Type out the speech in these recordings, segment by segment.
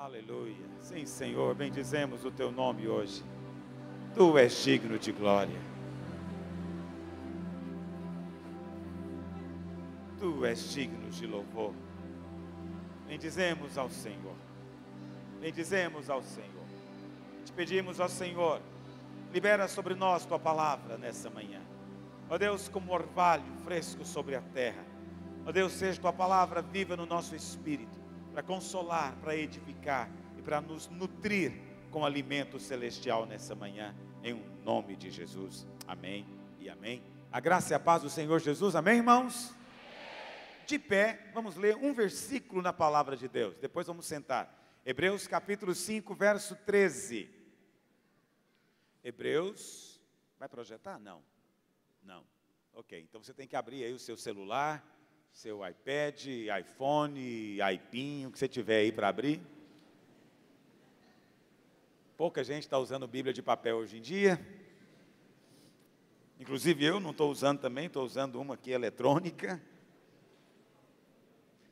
Aleluia. Sim, Senhor, bendizemos o teu nome hoje. Tu és digno de glória. Tu és digno de louvor. Bendizemos ao Senhor. Bendizemos ao Senhor. Te pedimos ao Senhor, libera sobre nós tua palavra nessa manhã. Ó Deus, como orvalho fresco sobre a terra. Ó Deus, seja tua palavra viva no nosso espírito para consolar, para edificar e para nos nutrir com alimento celestial nessa manhã, em um nome de Jesus. Amém e amém. A graça e a paz do Senhor Jesus. Amém, irmãos? De pé, vamos ler um versículo na palavra de Deus. Depois vamos sentar. Hebreus capítulo 5, verso 13. Hebreus. Vai projetar? Não. Não. Ok, então você tem que abrir aí o seu celular seu iPad, iPhone, iPin, o que você tiver aí para abrir. Pouca gente está usando Bíblia de papel hoje em dia. Inclusive eu não estou usando também, estou usando uma aqui é eletrônica.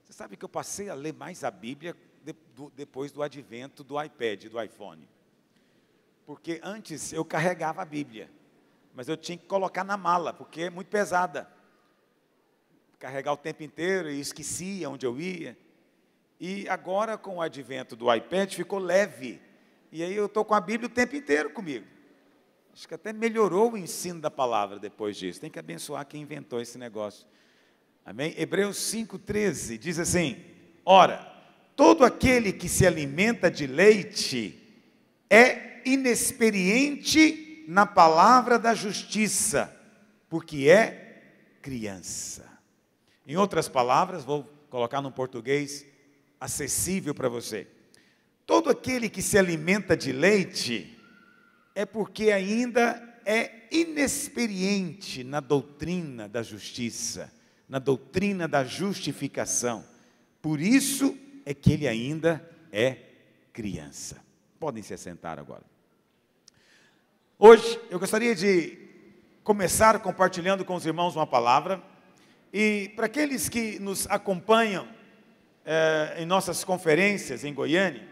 Você sabe que eu passei a ler mais a Bíblia de, do, depois do advento do iPad, do iPhone. Porque antes eu carregava a Bíblia, mas eu tinha que colocar na mala, porque é muito pesada carregar o tempo inteiro e esquecia onde eu ia. E agora, com o advento do iPad, ficou leve. E aí eu estou com a Bíblia o tempo inteiro comigo. Acho que até melhorou o ensino da palavra depois disso. Tem que abençoar quem inventou esse negócio. Amém? Hebreus 5,13 diz assim: Ora, todo aquele que se alimenta de leite é inexperiente na palavra da justiça, porque é criança. Em outras palavras, vou colocar num português acessível para você. Todo aquele que se alimenta de leite é porque ainda é inexperiente na doutrina da justiça, na doutrina da justificação. Por isso é que ele ainda é criança. Podem se assentar agora. Hoje eu gostaria de começar compartilhando com os irmãos uma palavra e para aqueles que nos acompanham é, em nossas conferências em Goiânia,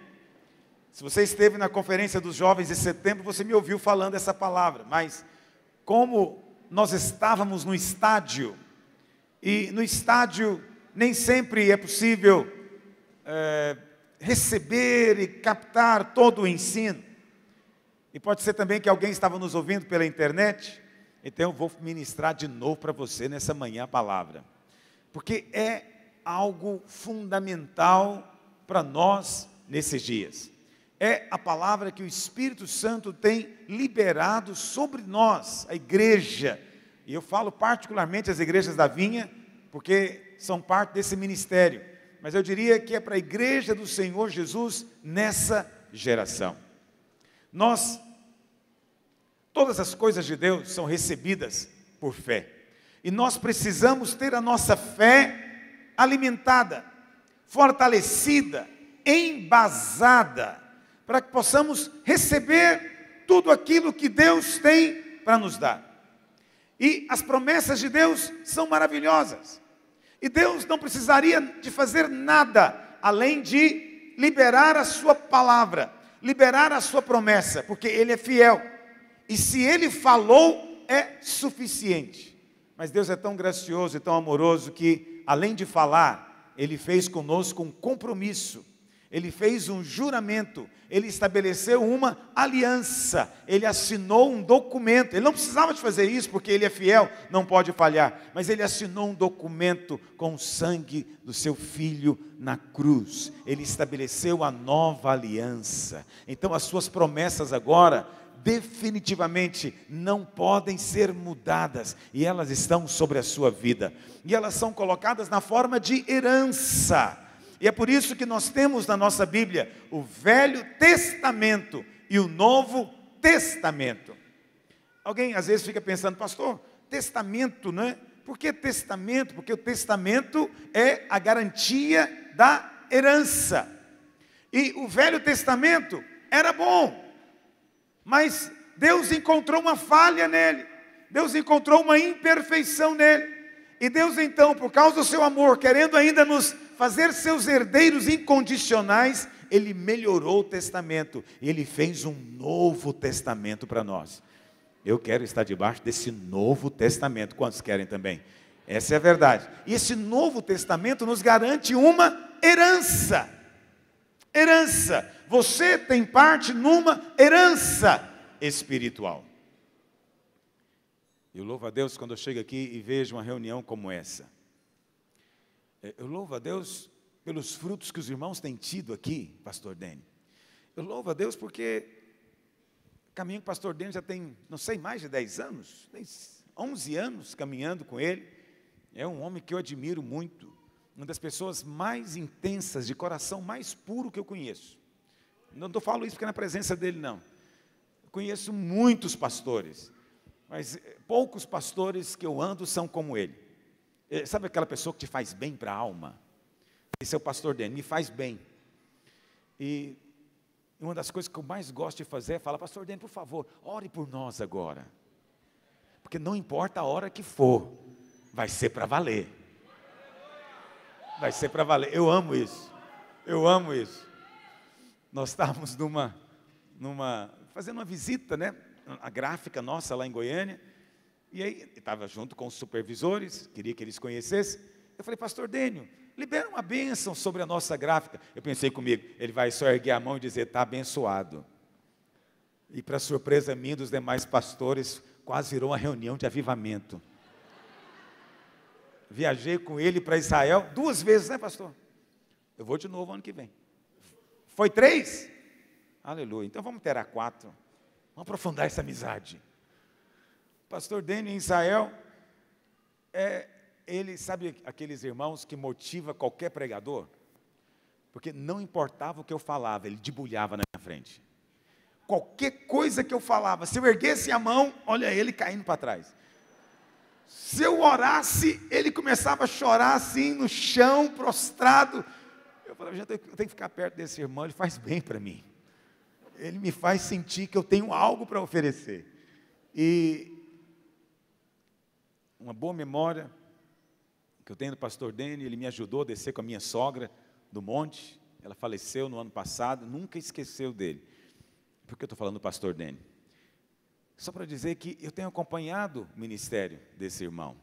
se você esteve na conferência dos jovens de setembro, você me ouviu falando essa palavra, mas como nós estávamos no estádio, e no estádio nem sempre é possível é, receber e captar todo o ensino, e pode ser também que alguém estava nos ouvindo pela internet, então eu vou ministrar de novo para você nessa manhã a palavra, porque é algo fundamental para nós nesses dias. É a palavra que o Espírito Santo tem liberado sobre nós, a igreja. E eu falo particularmente as igrejas da vinha, porque são parte desse ministério. Mas eu diria que é para a igreja do Senhor Jesus nessa geração. Nós Todas as coisas de Deus são recebidas por fé. E nós precisamos ter a nossa fé alimentada, fortalecida, embasada, para que possamos receber tudo aquilo que Deus tem para nos dar. E as promessas de Deus são maravilhosas. E Deus não precisaria de fazer nada além de liberar a sua palavra, liberar a sua promessa, porque ele é fiel. E se ele falou, é suficiente. Mas Deus é tão gracioso e tão amoroso que, além de falar, ele fez conosco um compromisso. Ele fez um juramento, ele estabeleceu uma aliança, ele assinou um documento. Ele não precisava de fazer isso porque ele é fiel, não pode falhar, mas ele assinou um documento com o sangue do seu filho na cruz. Ele estabeleceu a nova aliança. Então as suas promessas agora definitivamente não podem ser mudadas e elas estão sobre a sua vida. E elas são colocadas na forma de herança. E é por isso que nós temos na nossa Bíblia o Velho Testamento e o Novo Testamento. Alguém às vezes fica pensando, pastor, testamento, né? Por que testamento? Porque o testamento é a garantia da herança. E o Velho Testamento era bom, mas Deus encontrou uma falha nele, Deus encontrou uma imperfeição nele. E Deus, então, por causa do seu amor, querendo ainda nos fazer seus herdeiros incondicionais, ele melhorou o testamento, ele fez um novo testamento para nós. Eu quero estar debaixo desse novo testamento. Quantos querem também? Essa é a verdade. E esse novo testamento nos garante uma herança. Herança você tem parte numa herança espiritual. Eu louvo a Deus quando eu chego aqui e vejo uma reunião como essa. É, eu louvo a Deus pelos frutos que os irmãos têm tido aqui, Pastor Dene. Eu louvo a Deus porque caminho com o Pastor Dene já tem, não sei, mais de 10 anos, 11 anos caminhando com ele. É um homem que eu admiro muito, uma das pessoas mais intensas, de coração mais puro que eu conheço. Não estou falando isso porque é na presença dele, não. Eu conheço muitos pastores, mas eh, poucos pastores que eu ando são como ele. Eh, sabe aquela pessoa que te faz bem para a alma? Esse é o pastor dele, me faz bem. E uma das coisas que eu mais gosto de fazer é falar, pastor Dene, por favor, ore por nós agora. Porque não importa a hora que for, vai ser para valer. Vai ser para valer. Eu amo isso. Eu amo isso nós estávamos numa, numa, fazendo uma visita, né? A gráfica nossa lá em Goiânia. E aí, estava junto com os supervisores, queria que eles conhecessem. Eu falei, pastor Dênio, libera uma bênção sobre a nossa gráfica. Eu pensei comigo, ele vai só erguer a mão e dizer, está abençoado. E para surpresa minha dos demais pastores, quase virou uma reunião de avivamento. Viajei com ele para Israel duas vezes, né, pastor? Eu vou de novo ano que vem. Foi três? Aleluia. Então vamos ter a quatro. Vamos aprofundar essa amizade. O pastor Dênio em Israel, é, ele sabe aqueles irmãos que motiva qualquer pregador? Porque não importava o que eu falava, ele debulhava na minha frente. Qualquer coisa que eu falava, se eu erguesse a mão, olha ele caindo para trás. Se eu orasse, ele começava a chorar assim no chão, prostrado eu falava, eu tenho que ficar perto desse irmão, ele faz bem para mim. Ele me faz sentir que eu tenho algo para oferecer. E uma boa memória que eu tenho do pastor Dene, ele me ajudou a descer com a minha sogra do monte. Ela faleceu no ano passado, nunca esqueceu dele. Por que eu estou falando do pastor Dene? Só para dizer que eu tenho acompanhado o ministério desse irmão.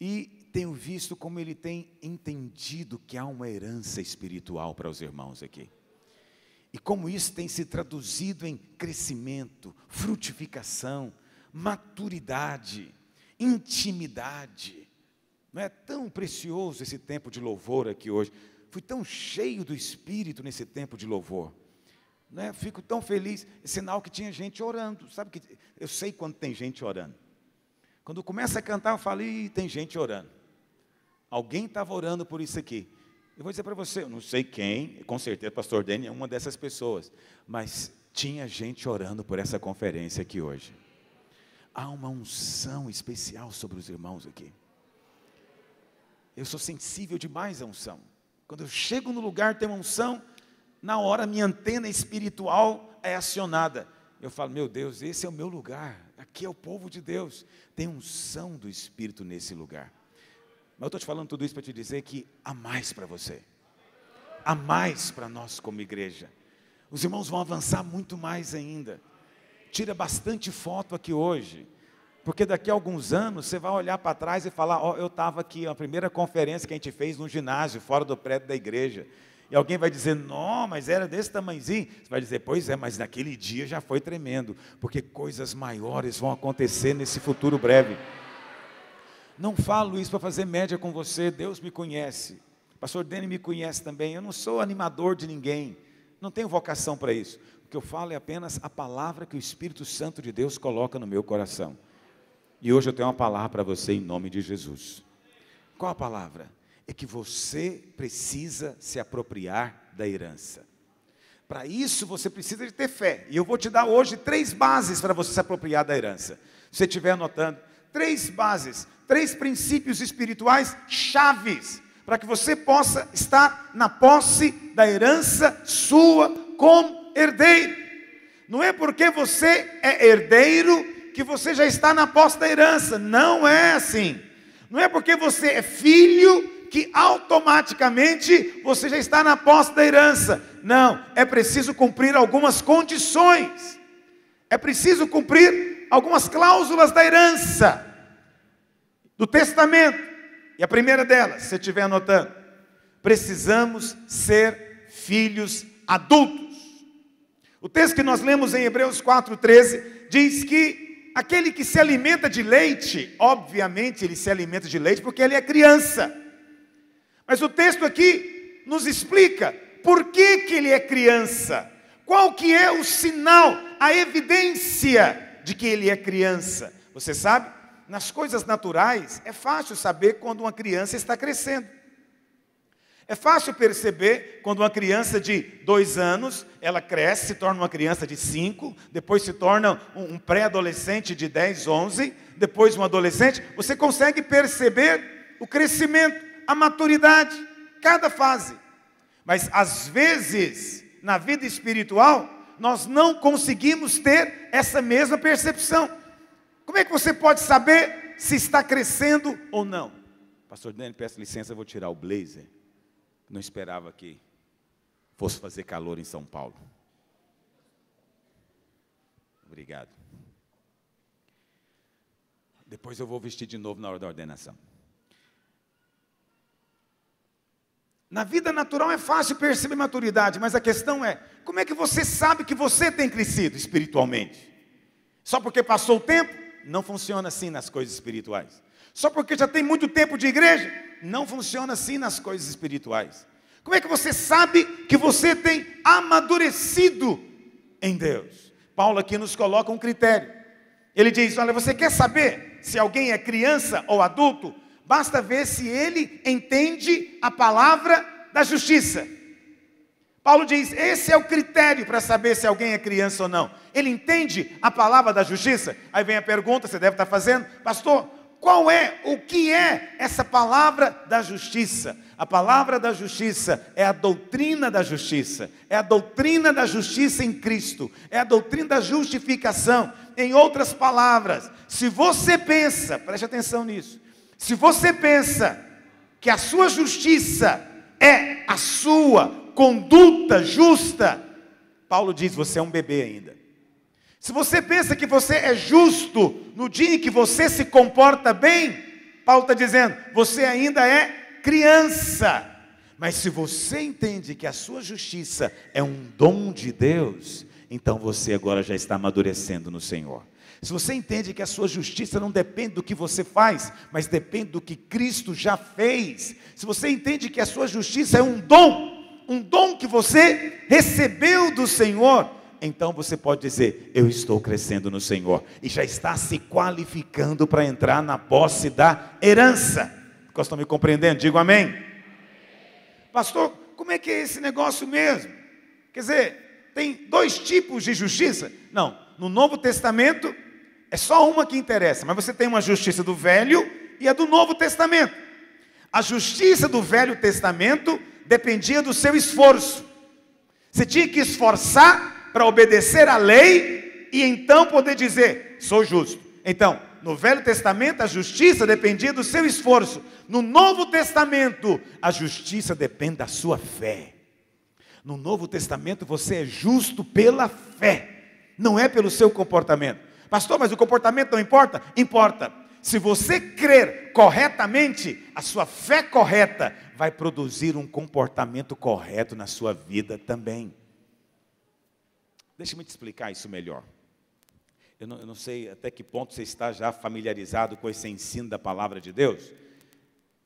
E tenho visto como ele tem entendido que há uma herança espiritual para os irmãos aqui. E como isso tem se traduzido em crescimento, frutificação, maturidade, intimidade. Não é tão precioso esse tempo de louvor aqui hoje. Fui tão cheio do Espírito nesse tempo de louvor. Não é? Fico tão feliz. É sinal que tinha gente orando. Sabe que eu sei quando tem gente orando. Quando começa a cantar, eu falo, Ih, tem gente orando. Alguém estava orando por isso aqui. Eu vou dizer para você, eu não sei quem, com certeza o pastor Dene é uma dessas pessoas, mas tinha gente orando por essa conferência aqui hoje. Há uma unção especial sobre os irmãos aqui. Eu sou sensível demais à unção. Quando eu chego no lugar, tem uma unção, na hora minha antena espiritual é acionada. Eu falo, meu Deus, esse é o meu lugar, aqui é o povo de Deus. Tem unção do Espírito nesse lugar. Eu estou te falando tudo isso para te dizer que há mais para você. Há mais para nós como igreja. Os irmãos vão avançar muito mais ainda. Tira bastante foto aqui hoje. Porque daqui a alguns anos você vai olhar para trás e falar: Ó, oh, eu estava aqui, a primeira conferência que a gente fez no ginásio, fora do prédio da igreja. E alguém vai dizer: Não, mas era desse tamanhozinho. Você vai dizer: Pois é, mas naquele dia já foi tremendo. Porque coisas maiores vão acontecer nesse futuro breve. Não falo isso para fazer média com você, Deus me conhece. O pastor Dene me conhece também. Eu não sou animador de ninguém, não tenho vocação para isso. O que eu falo é apenas a palavra que o Espírito Santo de Deus coloca no meu coração. E hoje eu tenho uma palavra para você em nome de Jesus. Qual a palavra? É que você precisa se apropriar da herança. Para isso você precisa de ter fé. E eu vou te dar hoje três bases para você se apropriar da herança. Se você estiver anotando, três bases três princípios espirituais chaves para que você possa estar na posse da herança sua como herdeiro. Não é porque você é herdeiro que você já está na posse da herança. Não é assim. Não é porque você é filho que automaticamente você já está na posse da herança. Não, é preciso cumprir algumas condições. É preciso cumprir algumas cláusulas da herança do testamento. E a primeira delas, se estiver anotando, precisamos ser filhos adultos. O texto que nós lemos em Hebreus 4,13 diz que aquele que se alimenta de leite, obviamente ele se alimenta de leite porque ele é criança. Mas o texto aqui nos explica por que, que ele é criança, qual que é o sinal, a evidência de que ele é criança. Você sabe? nas coisas naturais, é fácil saber quando uma criança está crescendo. É fácil perceber quando uma criança de dois anos, ela cresce, se torna uma criança de cinco, depois se torna um, pré-adolescente de 10, 11, depois um adolescente. Você consegue perceber o crescimento, a maturidade, cada fase. Mas às vezes, na vida espiritual, nós não conseguimos ter essa mesma percepção. Como é que você pode saber se está crescendo ou não? Pastor Daniel, peço licença, vou tirar o blazer. Não esperava que fosse fazer calor em São Paulo. Obrigado. Depois eu vou vestir de novo na hora da ordenação. Na vida natural é fácil perceber maturidade, mas a questão é: como é que você sabe que você tem crescido espiritualmente? Só porque passou o tempo? Não funciona assim nas coisas espirituais. Só porque já tem muito tempo de igreja, não funciona assim nas coisas espirituais. Como é que você sabe que você tem amadurecido em Deus? Paulo aqui nos coloca um critério. Ele diz: Olha, você quer saber se alguém é criança ou adulto? Basta ver se ele entende a palavra da justiça. Paulo diz: Esse é o critério para saber se alguém é criança ou não. Ele entende a palavra da justiça? Aí vem a pergunta, você deve estar fazendo, pastor, qual é, o que é essa palavra da justiça? A palavra da justiça é a doutrina da justiça, é a doutrina da justiça em Cristo, é a doutrina da justificação. Em outras palavras, se você pensa, preste atenção nisso, se você pensa que a sua justiça é a sua conduta justa, Paulo diz: você é um bebê ainda. Se você pensa que você é justo no dia em que você se comporta bem, Paulo está dizendo, você ainda é criança. Mas se você entende que a sua justiça é um dom de Deus, então você agora já está amadurecendo no Senhor. Se você entende que a sua justiça não depende do que você faz, mas depende do que Cristo já fez, se você entende que a sua justiça é um dom, um dom que você recebeu do Senhor, então você pode dizer: Eu estou crescendo no Senhor. E já está se qualificando para entrar na posse da herança. Vocês estão me compreendendo? Digo amém. amém. Pastor, como é que é esse negócio mesmo? Quer dizer, tem dois tipos de justiça? Não, no Novo Testamento é só uma que interessa, mas você tem uma justiça do Velho e a do Novo Testamento. A justiça do Velho Testamento dependia do seu esforço. Você tinha que esforçar para obedecer à lei e então poder dizer: sou justo. Então, no Velho Testamento, a justiça dependia do seu esforço. No Novo Testamento, a justiça depende da sua fé. No Novo Testamento, você é justo pela fé, não é pelo seu comportamento. Pastor, mas o comportamento não importa? Importa. Se você crer corretamente, a sua fé correta vai produzir um comportamento correto na sua vida também. Deixa-me te explicar isso melhor. Eu não, eu não, sei até que ponto você está já familiarizado com esse ensino da palavra de Deus.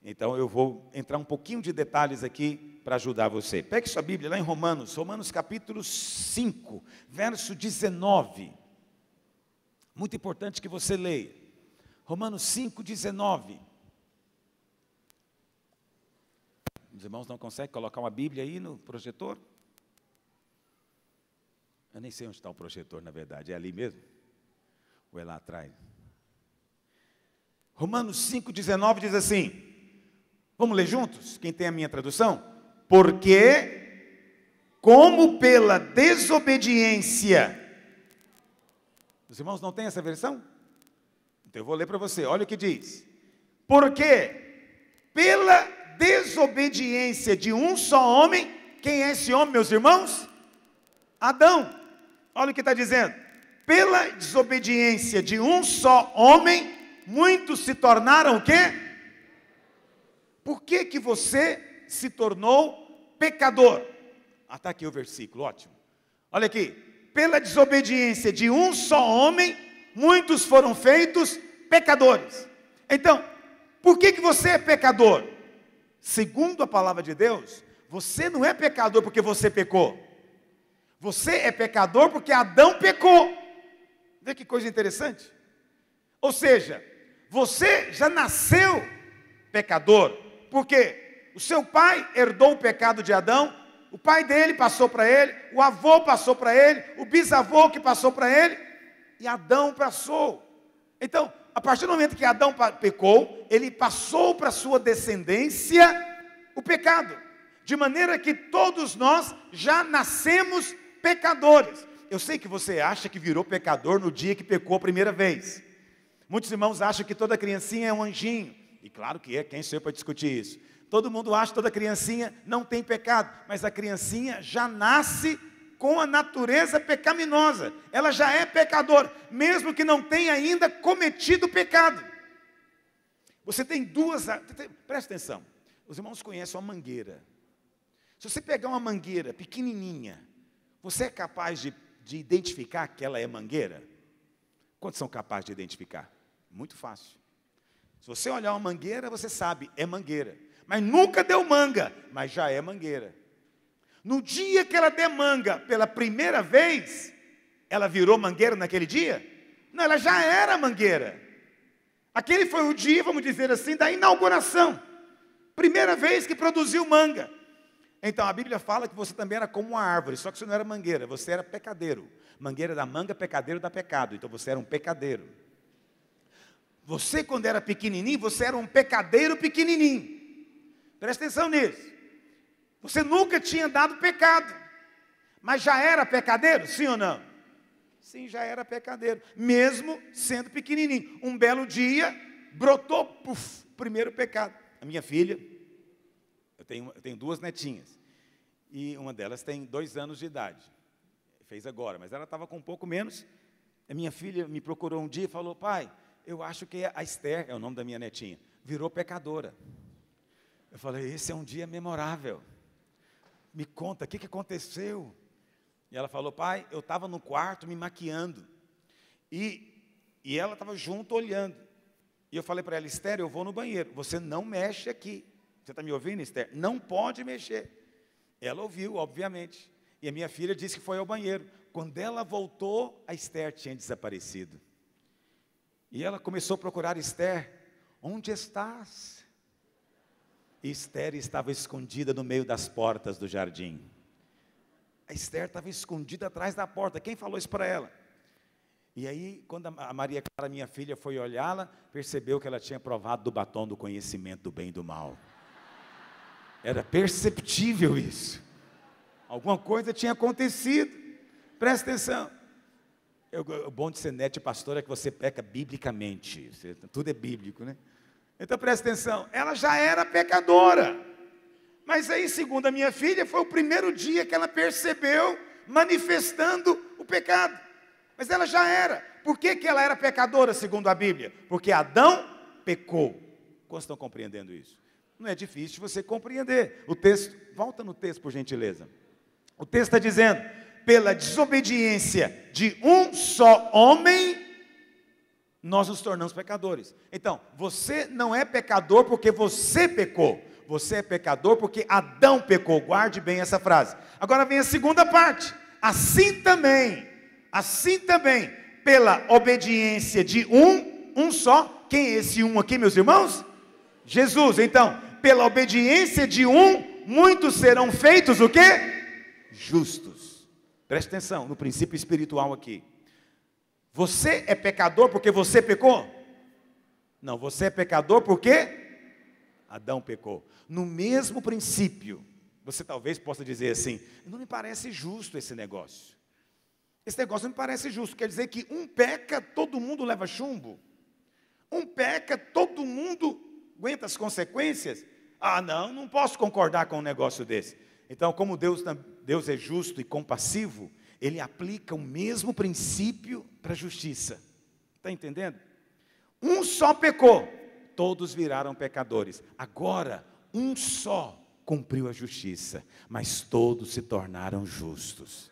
Então eu vou entrar um pouquinho de detalhes aqui para ajudar você. Pegue sua Bíblia lá em Romanos, Romanos capítulo 5, verso 19. Muito importante que você leia. Romanos 5, 19. Os irmãos não conseguem colocar uma Bíblia aí no projetor? Eu nem sei onde está o projetor, na verdade. É ali mesmo? Ou é lá atrás? Romanos 5,19 diz assim. Vamos ler juntos? Quem tem a minha tradução? Porque, como pela desobediência. Os irmãos não têm essa versão? Então eu vou ler para você. Olha o que diz. Porque, pela desobediência de um só homem, quem é esse homem, meus irmãos? Adão. Olha o que está dizendo. Pela desobediência de um só homem, muitos se tornaram o quê? Por que, que você se tornou pecador? Ah, está aqui o versículo, ótimo. Olha aqui. Pela desobediência de um só homem, muitos foram feitos pecadores. Então, por que, que você é pecador? Segundo a palavra de Deus, você não é pecador porque você pecou. Você é pecador porque Adão pecou. Vê que coisa interessante. Ou seja, você já nasceu pecador, porque o seu pai herdou o pecado de Adão, o pai dele passou para ele, o avô passou para ele, o bisavô que passou para ele, e Adão passou. Então, a partir do momento que Adão pecou, ele passou para sua descendência o pecado, de maneira que todos nós já nascemos pecadores. Eu sei que você acha que virou pecador no dia que pecou a primeira vez. Muitos irmãos acham que toda criancinha é um anjinho. E claro que é, quem sou eu para discutir isso? Todo mundo acha que toda criancinha não tem pecado, mas a criancinha já nasce com a natureza pecaminosa. Ela já é pecador, mesmo que não tenha ainda cometido pecado. Você tem duas. Presta atenção. Os irmãos conhecem uma mangueira. Se você pegar uma mangueira pequenininha você é capaz de, de identificar que ela é mangueira? Quantos são capazes de identificar? Muito fácil. Se você olhar uma mangueira, você sabe, é mangueira. Mas nunca deu manga, mas já é mangueira. No dia que ela der manga pela primeira vez, ela virou mangueira naquele dia? Não, ela já era mangueira. Aquele foi o dia, vamos dizer assim, da inauguração. Primeira vez que produziu manga. Então a Bíblia fala que você também era como uma árvore, só que você não era mangueira, você era pecadeiro. Mangueira da manga, pecadeiro da pecado. Então você era um pecadeiro. Você, quando era pequenininho, você era um pecadeiro pequenininho. Presta atenção nisso. Você nunca tinha dado pecado, mas já era pecadeiro, sim ou não? Sim, já era pecadeiro, mesmo sendo pequenininho. Um belo dia, brotou, puf, primeiro pecado. A minha filha, tenho, eu tenho duas netinhas. E uma delas tem dois anos de idade. Fez agora, mas ela estava com um pouco menos. A minha filha me procurou um dia e falou: Pai, eu acho que a Esther, é o nome da minha netinha, virou pecadora. Eu falei: Esse é um dia memorável. Me conta, o que, que aconteceu? E ela falou: Pai, eu estava no quarto me maquiando. E, e ela estava junto olhando. E eu falei para ela: Esther, eu vou no banheiro. Você não mexe aqui. Você está me ouvindo, Esther? Não pode mexer. Ela ouviu, obviamente. E a minha filha disse que foi ao banheiro. Quando ela voltou, a Esther tinha desaparecido. E ela começou a procurar Esther. Onde estás? E Esther estava escondida no meio das portas do jardim. A Esther estava escondida atrás da porta. Quem falou isso para ela? E aí, quando a Maria Clara, minha filha, foi olhá-la, percebeu que ela tinha provado do batom do conhecimento do bem e do mal. Era perceptível isso. Alguma coisa tinha acontecido. Presta atenção. Eu, o bom de ser nete pastor é que você peca biblicamente. Você, tudo é bíblico, né? Então presta atenção. Ela já era pecadora. Mas aí, segundo a minha filha, foi o primeiro dia que ela percebeu manifestando o pecado. Mas ela já era. Por que, que ela era pecadora, segundo a Bíblia? Porque Adão pecou. Quantos estão compreendendo isso? não é difícil você compreender. O texto, volta no texto, por gentileza. O texto está dizendo: pela desobediência de um só homem, nós nos tornamos pecadores. Então, você não é pecador porque você pecou. Você é pecador porque Adão pecou. Guarde bem essa frase. Agora vem a segunda parte. Assim também, assim também, pela obediência de um, um só. Quem é esse um aqui, meus irmãos? Jesus. Então, pela obediência de um, muitos serão feitos o quê? Justos. Preste atenção no princípio espiritual aqui. Você é pecador porque você pecou? Não, você é pecador porque Adão pecou. No mesmo princípio, você talvez possa dizer assim: não me parece justo esse negócio. Esse negócio não me parece justo. Quer dizer que um peca, todo mundo leva chumbo. Um peca, todo mundo aguenta as consequências. Ah, não, não posso concordar com um negócio desse. Então, como Deus, Deus é justo e compassivo, ele aplica o mesmo princípio para a justiça. Está entendendo? Um só pecou, todos viraram pecadores. Agora, um só cumpriu a justiça, mas todos se tornaram justos.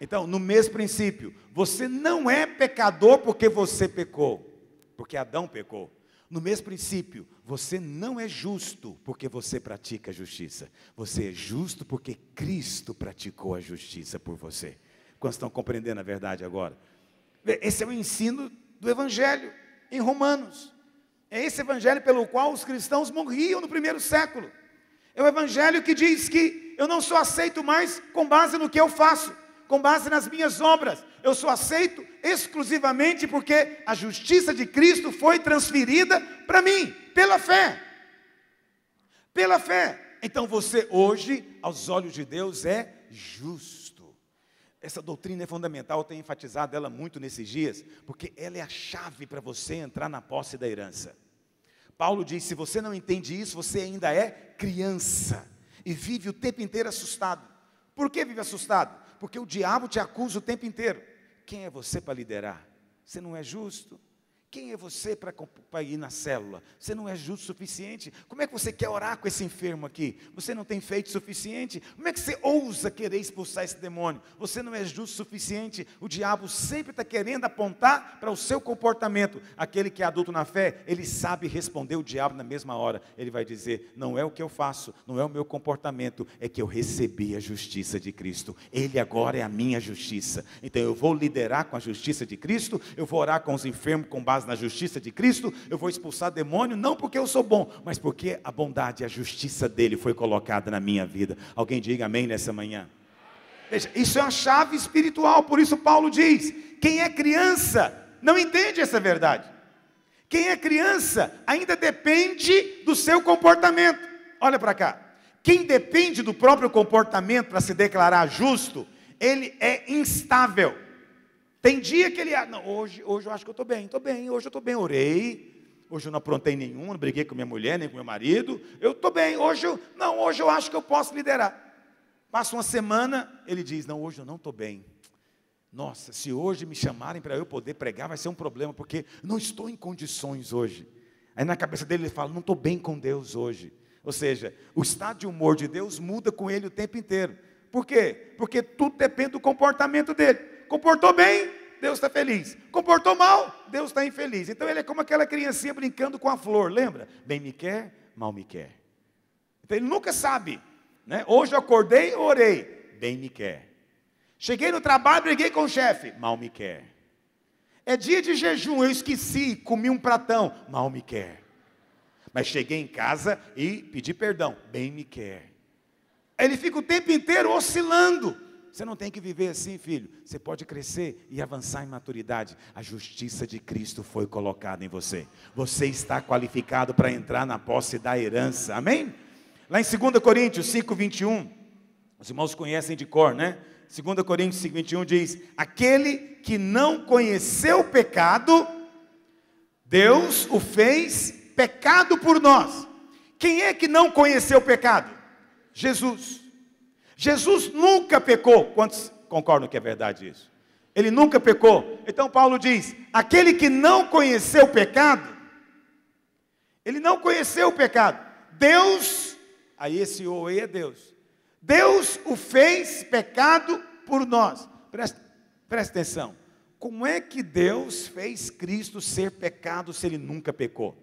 Então, no mesmo princípio, você não é pecador porque você pecou, porque Adão pecou. No mesmo princípio, você não é justo porque você pratica a justiça. Você é justo porque Cristo praticou a justiça por você. Quantos estão compreendendo a verdade agora? Esse é o ensino do Evangelho em Romanos. É esse Evangelho pelo qual os cristãos morriam no primeiro século. É o Evangelho que diz que eu não sou aceito mais com base no que eu faço, com base nas minhas obras. Eu sou aceito exclusivamente porque a justiça de Cristo foi transferida para mim, pela fé. Pela fé. Então você hoje, aos olhos de Deus, é justo. Essa doutrina é fundamental, eu tenho enfatizado ela muito nesses dias, porque ela é a chave para você entrar na posse da herança. Paulo diz: se você não entende isso, você ainda é criança e vive o tempo inteiro assustado. Por que vive assustado? porque o diabo te acusa o tempo inteiro. Quem é você para liderar? Você não é justo, quem é você para ir na célula? Você não é justo o suficiente? Como é que você quer orar com esse enfermo aqui? Você não tem feito o suficiente? Como é que você ousa querer expulsar esse demônio? Você não é justo o suficiente? O diabo sempre está querendo apontar para o seu comportamento. Aquele que é adulto na fé, ele sabe responder o diabo na mesma hora. Ele vai dizer: Não é o que eu faço, não é o meu comportamento, é que eu recebi a justiça de Cristo. Ele agora é a minha justiça. Então eu vou liderar com a justiça de Cristo, eu vou orar com os enfermos com base paz na justiça de Cristo, eu vou expulsar demônio não porque eu sou bom, mas porque a bondade e a justiça dele foi colocada na minha vida. Alguém diga amém nessa manhã. Veja, isso é uma chave espiritual, por isso Paulo diz: quem é criança não entende essa verdade. Quem é criança ainda depende do seu comportamento. Olha para cá. Quem depende do próprio comportamento para se declarar justo, ele é instável. Tem dia que ele, ah, não, hoje, hoje eu acho que eu estou bem, estou bem, hoje eu estou bem, orei, hoje eu não aprontei nenhum, não briguei com minha mulher, nem com meu marido, eu estou bem, hoje eu, não, hoje eu acho que eu posso liderar. Passa uma semana, ele diz, não, hoje eu não estou bem. Nossa, se hoje me chamarem para eu poder pregar, vai ser um problema, porque não estou em condições hoje. Aí na cabeça dele ele fala, não estou bem com Deus hoje. Ou seja, o estado de humor de Deus muda com ele o tempo inteiro. Por quê? Porque tudo depende do comportamento dele. Comportou bem, Deus está feliz. Comportou mal, Deus está infeliz. Então ele é como aquela criancinha brincando com a flor, lembra? Bem me quer, mal me quer. Então ele nunca sabe. Né? Hoje eu acordei, orei, bem me quer. Cheguei no trabalho, briguei com o chefe, mal me quer. É dia de jejum, eu esqueci, comi um pratão, mal me quer. Mas cheguei em casa e pedi perdão, bem me quer. Ele fica o tempo inteiro oscilando você não tem que viver assim, filho. Você pode crescer e avançar em maturidade. A justiça de Cristo foi colocada em você. Você está qualificado para entrar na posse da herança. Amém? Lá em 2 Coríntios 5, 21. Os irmãos conhecem de cor, né? 2 Coríntios 5, 21 diz: Aquele que não conheceu o pecado, Deus o fez pecado por nós. Quem é que não conheceu o pecado? Jesus. Jesus nunca pecou. Quantos concordam que é verdade isso? Ele nunca pecou. Então Paulo diz: aquele que não conheceu o pecado, ele não conheceu o pecado. Deus, aí esse ou é Deus. Deus o fez pecado por nós. Presta, presta atenção. Como é que Deus fez Cristo ser pecado se ele nunca pecou?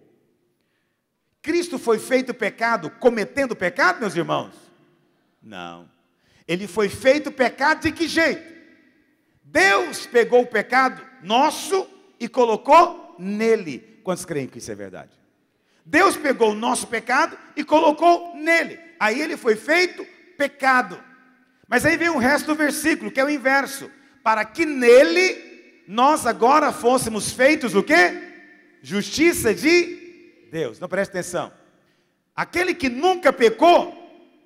Cristo foi feito pecado cometendo pecado, meus irmãos? Não. Ele foi feito pecado de que jeito? Deus pegou o pecado nosso e colocou nele. Quantos creem que isso é verdade? Deus pegou o nosso pecado e colocou nele. Aí ele foi feito pecado. Mas aí vem o resto do versículo, que é o inverso. Para que nele nós agora fôssemos feitos o quê? Justiça de Deus. Não preste atenção. Aquele que nunca pecou,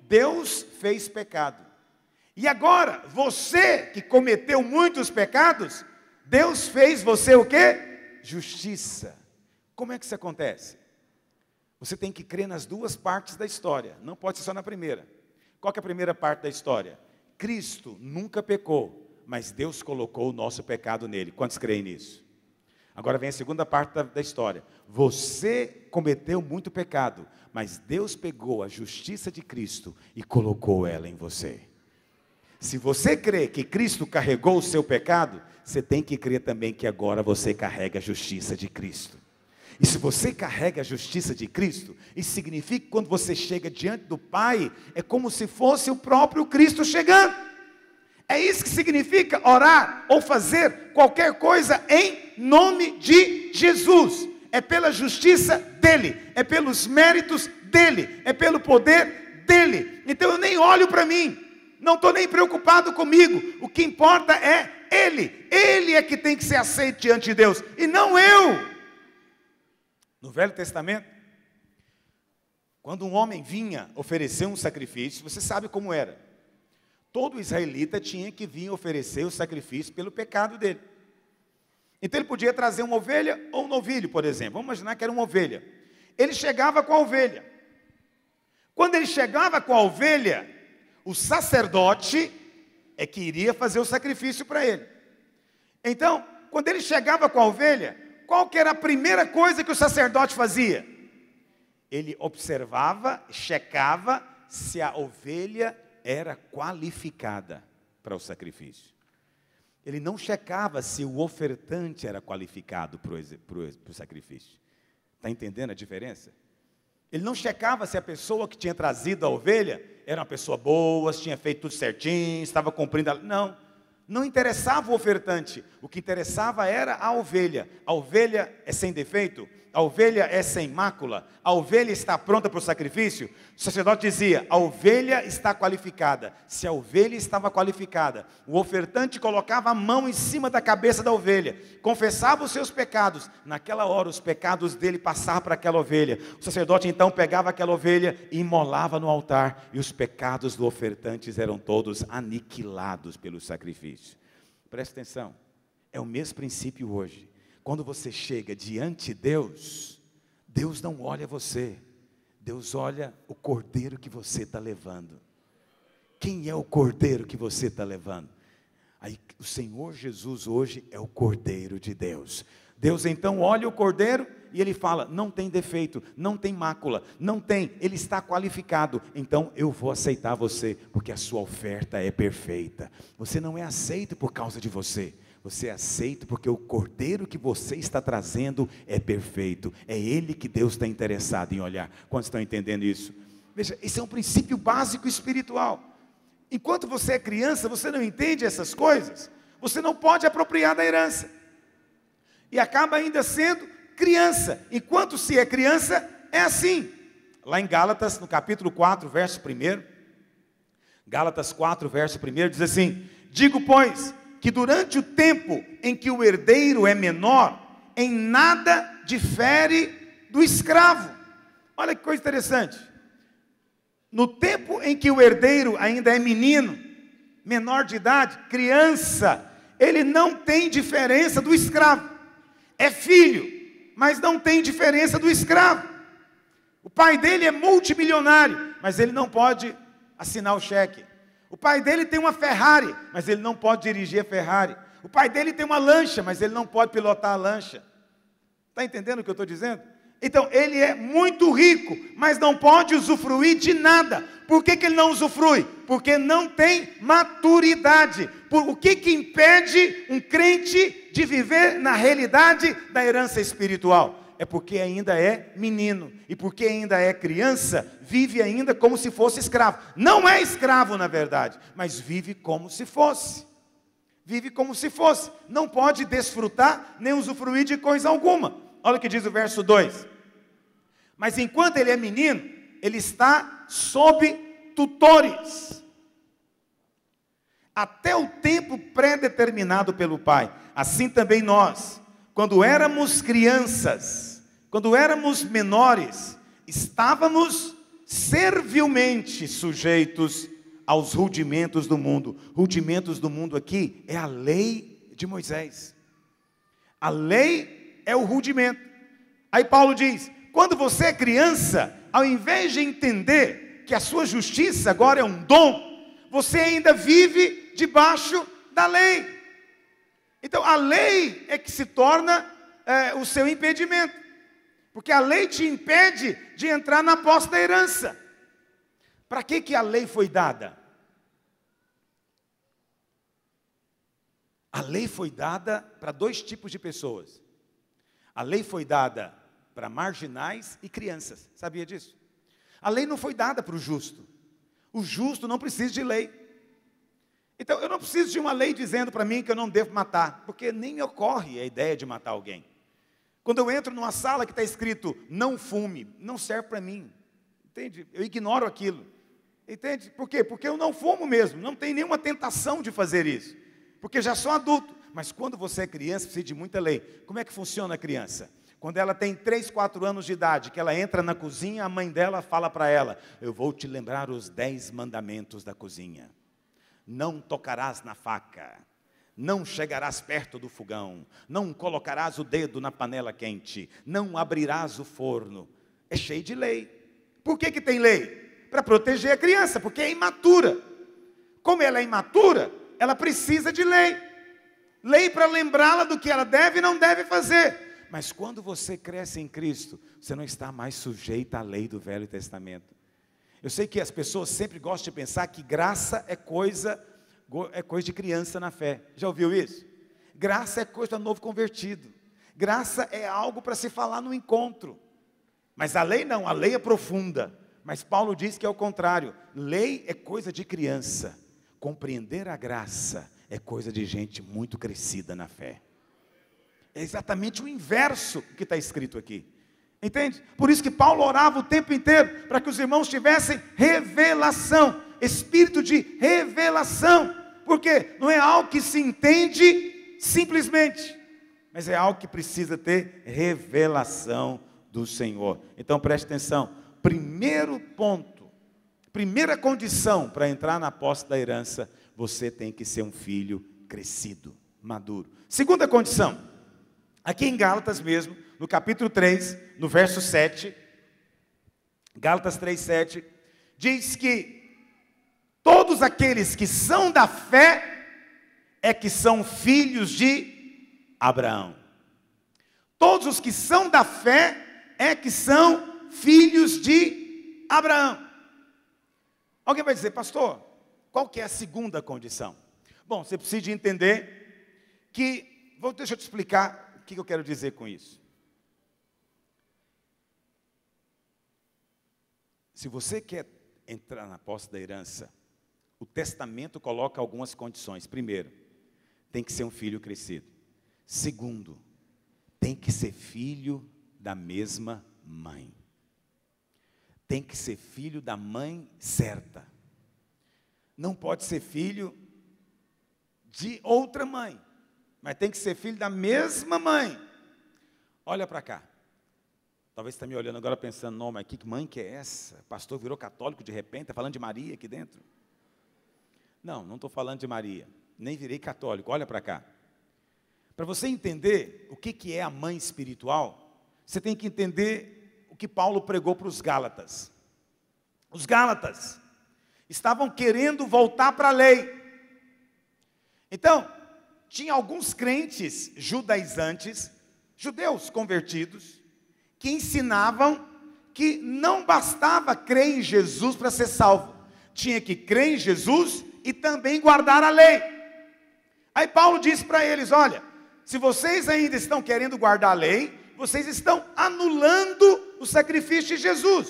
Deus fez pecado. E agora, você que cometeu muitos pecados, Deus fez você o quê? Justiça. Como é que isso acontece? Você tem que crer nas duas partes da história, não pode ser só na primeira. Qual é a primeira parte da história? Cristo nunca pecou, mas Deus colocou o nosso pecado nele. Quantos creem nisso? Agora vem a segunda parte da, da, história. Você cometeu muito pecado, mas Deus pegou a justiça de Cristo e colocou ela em você. Se você crê que Cristo carregou o seu pecado, você tem que crer também que agora você carrega a justiça de Cristo. E se você carrega a justiça de Cristo, isso significa que quando você chega diante do Pai, é como se fosse o próprio Cristo chegando. É isso que significa orar ou fazer qualquer coisa em nome de Jesus. É pela justiça dele, é pelos méritos dele, é pelo poder dele. Então eu nem olho para mim, não estou nem preocupado comigo, o que importa é Ele, Ele é que tem que ser aceito diante de Deus, e não eu. No Velho Testamento, quando um homem vinha oferecer um sacrifício, você sabe como era. Todo israelita tinha que vir oferecer o sacrifício pelo pecado dele. Então ele podia trazer uma ovelha ou um novilho, por exemplo. Vamos imaginar que era uma ovelha. Ele chegava com a ovelha. Quando ele chegava com a ovelha, o sacerdote é que iria fazer o sacrifício para ele. Então, quando ele chegava com a ovelha, qual que era a primeira coisa que o sacerdote fazia? Ele observava, checava se a ovelha era qualificada para o sacrifício. Ele não checava se o ofertante era qualificado para o sacrifício. Está entendendo a diferença? Ele não checava se a pessoa que tinha trazido a ovelha era uma pessoa boa, tinha feito tudo certinho, estava cumprindo. A... Não, não interessava o ofertante. O que interessava era a ovelha. A ovelha é sem defeito? a ovelha é sem mácula, a ovelha está pronta para o sacrifício, o sacerdote dizia: a ovelha está qualificada. Se a ovelha estava qualificada, o ofertante colocava a mão em cima da cabeça da ovelha, confessava os seus pecados. Naquela hora, os pecados dele passavam para aquela ovelha. O sacerdote então pegava aquela ovelha e imolava no altar, e os pecados do ofertante eram todos aniquilados pelo sacrifício. Presta atenção, é o mesmo princípio hoje. Quando você chega diante de Deus, Deus não olha você, Deus olha o cordeiro que você está levando. Quem é o cordeiro que você está levando? Aí, o Senhor Jesus hoje é o cordeiro de Deus. Deus então olha o cordeiro e ele fala: não tem defeito, não tem mácula, não tem, ele está qualificado, então eu vou aceitar você, porque a sua oferta é perfeita. Você não é aceito por causa de você, você é aceito porque o cordeiro que você está trazendo é perfeito. É ele que Deus está interessado em olhar. Quantos estão entendendo isso? Veja, esse é um princípio básico espiritual. Enquanto você é criança, você não entende essas coisas. Você não pode apropriar da herança. E acaba ainda sendo criança. Enquanto se é criança, é assim. Lá em Gálatas, no capítulo 4, verso 1. Gálatas 4, verso 1 diz assim: Digo, pois, que durante o tempo em que o herdeiro é menor, em nada difere do escravo. Olha que coisa interessante. No tempo em que o herdeiro ainda é menino, menor de idade, criança, ele não tem diferença do escravo. É filho, mas não tem diferença do escravo. O pai dele é multimilionário, mas ele não pode assinar o cheque. O pai dele tem uma Ferrari, mas ele não pode dirigir a Ferrari. O pai dele tem uma lancha, mas ele não pode pilotar a lancha. Está entendendo o que eu estou dizendo? Então, ele é muito rico, mas não pode usufruir de nada. Por que, que ele não usufrui? Porque não tem maturidade. Por, o que, que impede um crente de viver na realidade da herança espiritual? é porque ainda é menino. E porque ainda é criança, vive ainda como se fosse escravo. Não é escravo, na verdade, mas vive como se fosse. Vive como se fosse. Não pode desfrutar nem usufruir de coisa alguma. Olha o que diz o verso 2. Mas enquanto ele é menino, ele está sob tutores. Até o tempo pré-determinado pelo Pai. Assim também nós, quando éramos crianças, quando éramos menores, estávamos servilmente sujeitos aos rudimentos do mundo. Rudimentos do mundo aqui é a lei de Moisés. A lei é o rudimento. Aí Paulo diz: quando você é criança, ao invés de entender que a sua justiça agora é um dom, você ainda vive debaixo da lei. Então a lei é que se torna é, o seu impedimento. Porque a lei te impede de entrar na posse da herança. Para que, que a lei foi dada? A lei foi dada para dois tipos de pessoas. A lei foi dada para marginais e crianças. Sabia disso? A lei não foi dada para o justo. O justo não precisa de lei. Então, eu não preciso de uma lei dizendo para mim que eu não devo matar, porque nem me ocorre a ideia de matar alguém. Quando eu entro numa sala que está escrito não fume, não serve para mim. Entende? Eu ignoro aquilo. Entende? Por quê? Porque eu não fumo mesmo, não tem nenhuma tentação de fazer isso. Porque já sou adulto. Mas quando você é criança, precisa de muita lei. Como é que funciona a criança? Quando ela tem 3, 4 anos de idade, que ela entra na cozinha, a mãe dela fala para ela: Eu vou te lembrar os 10 mandamentos da cozinha. Não tocarás na faca não chegarás perto do fogão, não colocarás o dedo na panela quente, não abrirás o forno. É cheio de lei. Por que, que tem lei? Para proteger a criança, porque é imatura. Como ela é imatura, ela precisa de lei. Lei para lembrá-la do que ela deve e não deve fazer. Mas quando você cresce em Cristo, você não está mais sujeito à lei do Velho Testamento. Eu sei que as pessoas sempre gostam de pensar que graça é coisa é coisa de criança na fé. Já ouviu isso? Graça é coisa de novo convertido. Graça é algo para se falar no encontro. Mas a lei não, a lei é profunda. Mas Paulo diz que é o contrário. Lei é coisa de criança. Compreender a graça é coisa de gente muito crescida na fé. É exatamente o inverso que está escrito aqui. Entende? Por isso que Paulo orava o tempo inteiro para que os irmãos tivessem revelação, espírito de revelação porque não é algo que se entende simplesmente, mas é algo que precisa ter revelação do Senhor. Então preste atenção: primeiro ponto, primeira condição para entrar na posse da herança, você tem que ser um filho crescido, maduro. Segunda condição, aqui em Gálatas mesmo, no capítulo 3, no verso 7, Gálatas 3, 7, diz que Todos aqueles que são da fé é que são filhos de Abraão. Todos os que são da fé é que são filhos de Abraão. Alguém vai dizer, pastor, qual que é a segunda condição? Bom, você precisa entender que, vou, deixa eu te explicar o que eu quero dizer com isso. Se você quer entrar na posse da herança, o testamento coloca algumas condições. Primeiro, tem que ser um filho crescido. Segundo, tem que ser filho da mesma mãe. Tem que ser filho da mãe certa. Não pode ser filho de outra mãe, mas tem que ser filho da mesma mãe. Olha para cá. Talvez você está me olhando agora pensando, não, mas que mãe que é essa? pastor virou católico de repente, está falando de Maria aqui dentro. Não, não estou falando de Maria. Nem virei católico, olha para cá. Para você entender o que, que é a mãe espiritual, você tem que entender o que Paulo pregou para os Gálatas. Os Gálatas estavam querendo voltar para a lei. Então, tinha alguns crentes judaizantes, judeus convertidos, que ensinavam que não bastava crer em Jesus para ser salvo, tinha que crer em Jesus e também guardar a lei. Aí Paulo disse para eles: olha, se vocês ainda estão querendo guardar a lei, vocês estão anulando o sacrifício de Jesus.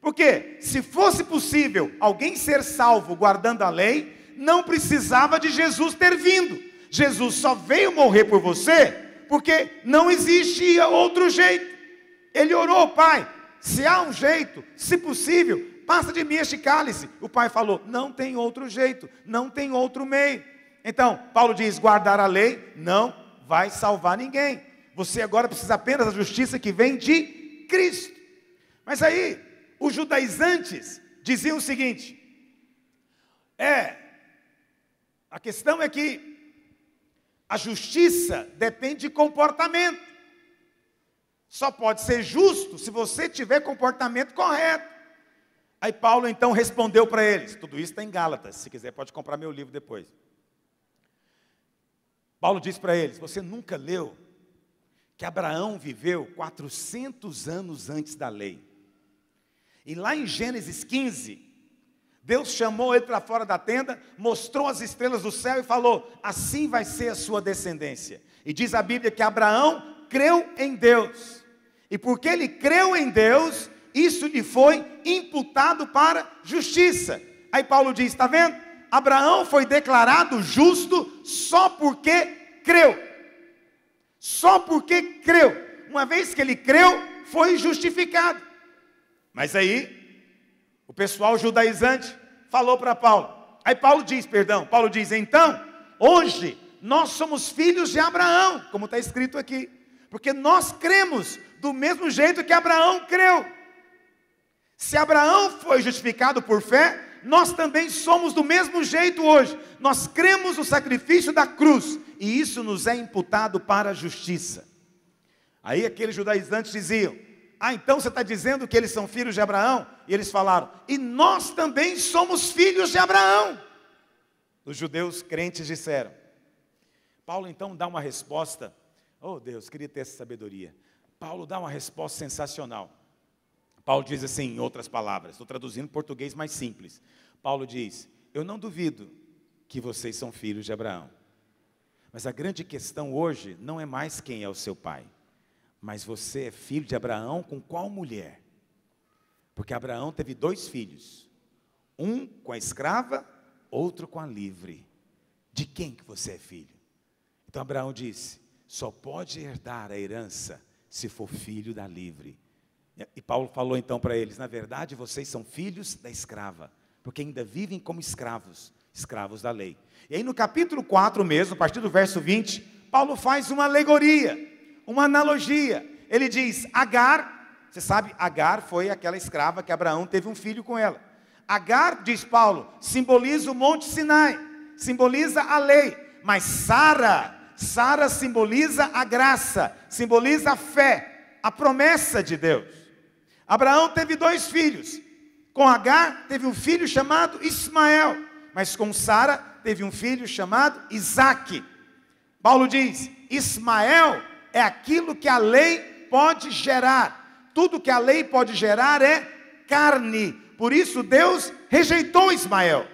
Porque se fosse possível alguém ser salvo guardando a lei, não precisava de Jesus ter vindo. Jesus só veio morrer por você porque não existia outro jeito. Ele orou, Pai, se há um jeito, se possível, Passa de mim este cálice. O pai falou: Não tem outro jeito, não tem outro meio. Então, Paulo diz: Guardar a lei não vai salvar ninguém. Você agora precisa apenas da justiça que vem de Cristo. Mas aí, os judaizantes diziam o seguinte: É, a questão é que a justiça depende de comportamento. Só pode ser justo se você tiver comportamento correto. Aí Paulo então respondeu para eles. Tudo isso está em Gálatas. Se quiser, pode comprar meu livro depois. Paulo disse para eles: Você nunca leu que Abraão viveu 400 anos antes da lei. E lá em Gênesis 15, Deus chamou ele para fora da tenda, mostrou as estrelas do céu e falou: Assim vai ser a sua descendência. E diz a Bíblia que Abraão creu em Deus. E porque ele creu em Deus, isso lhe foi imputado para justiça. Aí Paulo diz: está vendo? Abraão foi declarado justo só porque creu. Só porque creu. Uma vez que ele creu, foi justificado. Mas aí, o pessoal judaizante falou para Paulo. Aí Paulo diz, perdão, Paulo diz: então, hoje nós somos filhos de Abraão, como está escrito aqui, porque nós cremos do mesmo jeito que Abraão creu. Se Abraão foi justificado por fé, nós também somos do mesmo jeito hoje. Nós cremos no sacrifício da cruz e isso nos é imputado para a justiça. Aí aqueles judaizantes diziam: Ah, então você está dizendo que eles são filhos de Abraão? E eles falaram: E nós também somos filhos de Abraão. Os judeus crentes disseram. Paulo então dá uma resposta. Oh Deus, queria ter essa sabedoria. Paulo dá uma resposta sensacional. Paulo diz assim, em outras palavras, estou traduzindo em português mais simples. Paulo diz: Eu não duvido que vocês são filhos de Abraão. Mas a grande questão hoje não é mais quem é o seu pai, mas você é filho de Abraão com qual mulher? Porque Abraão teve dois filhos, um com a escrava, outro com a livre. De quem que você é filho? Então Abraão disse: só pode herdar a herança se for filho da livre. É, e Paulo falou então para eles: na verdade, vocês são filhos da escrava, porque ainda vivem como escravos, escravos da lei. E aí no capítulo 4 mesmo, a partir do verso 20, Paulo faz uma alegoria, uma analogia. Ele diz: Agar, você sabe, Agar foi aquela escrava que Abraão teve um filho com ela. Agar, diz Paulo, simboliza o Monte Sinai, simboliza a lei, mas Sara, Sara simboliza a graça, simboliza a fé, a promessa de Deus. Abraão teve dois filhos. Com Agar teve um filho chamado Ismael, mas com Sara teve um filho chamado Isaque. Paulo diz: Ismael é aquilo que a lei pode gerar. Tudo que a lei pode gerar é carne. Por isso Deus rejeitou Ismael.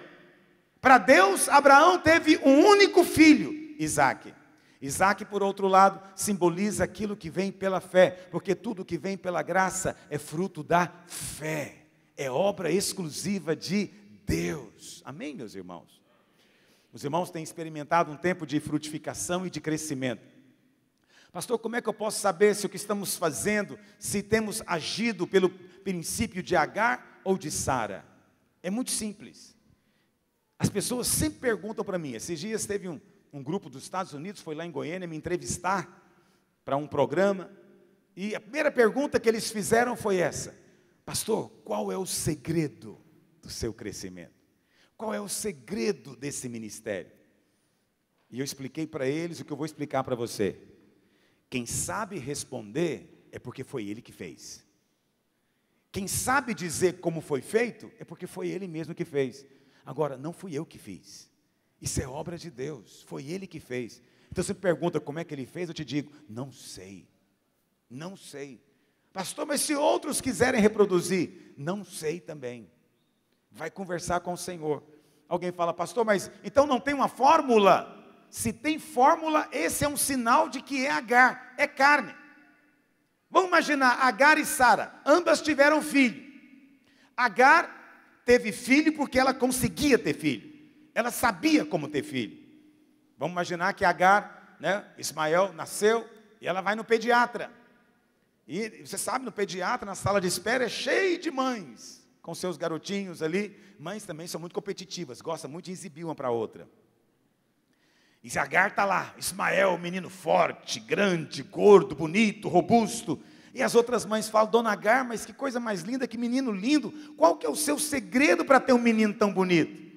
Para Deus, Abraão teve um único filho, Isaque. Isaac, por outro lado, simboliza aquilo que vem pela fé, porque tudo que vem pela graça é fruto da fé, é obra exclusiva de Deus. Amém, meus irmãos? Os irmãos têm experimentado um tempo de frutificação e de crescimento. Pastor, como é que eu posso saber se o que estamos fazendo, se temos agido pelo princípio de Agar ou de Sara? É muito simples. As pessoas sempre perguntam para mim. Esses dias teve um, um grupo dos Estados Unidos foi lá em Goiânia me entrevistar para um programa. E a primeira pergunta que eles fizeram foi essa: Pastor, qual é o segredo do seu crescimento? Qual é o segredo desse ministério? E eu expliquei para eles o que eu vou explicar para você. Quem sabe responder é porque foi ele que fez. Quem sabe dizer como foi feito é porque foi ele mesmo que fez. Agora, não fui eu que fiz. Isso é obra de Deus, foi Ele que fez. Então você pergunta como é que Ele fez, eu te digo, não sei, não sei. Pastor, mas se outros quiserem reproduzir, não sei também. Vai conversar com o Senhor. Alguém fala, pastor, mas então não tem uma fórmula? Se tem fórmula, esse é um sinal de que é agar, é carne. Vamos imaginar, Agar e Sara, ambas tiveram filho. Agar teve filho porque ela conseguia ter filho. Ela sabia como ter filho. Vamos imaginar que Agar, né, Ismael nasceu e ela vai no pediatra. E você sabe, no pediatra, na sala de espera, é cheio de mães com seus garotinhos ali. Mães também são muito competitivas, gostam muito de exibir uma para outra. E Agar está lá, Ismael, menino forte, grande, gordo, bonito, robusto. E as outras mães falam, Dona Agar, mas que coisa mais linda, que menino lindo. Qual que é o seu segredo para ter um menino tão bonito?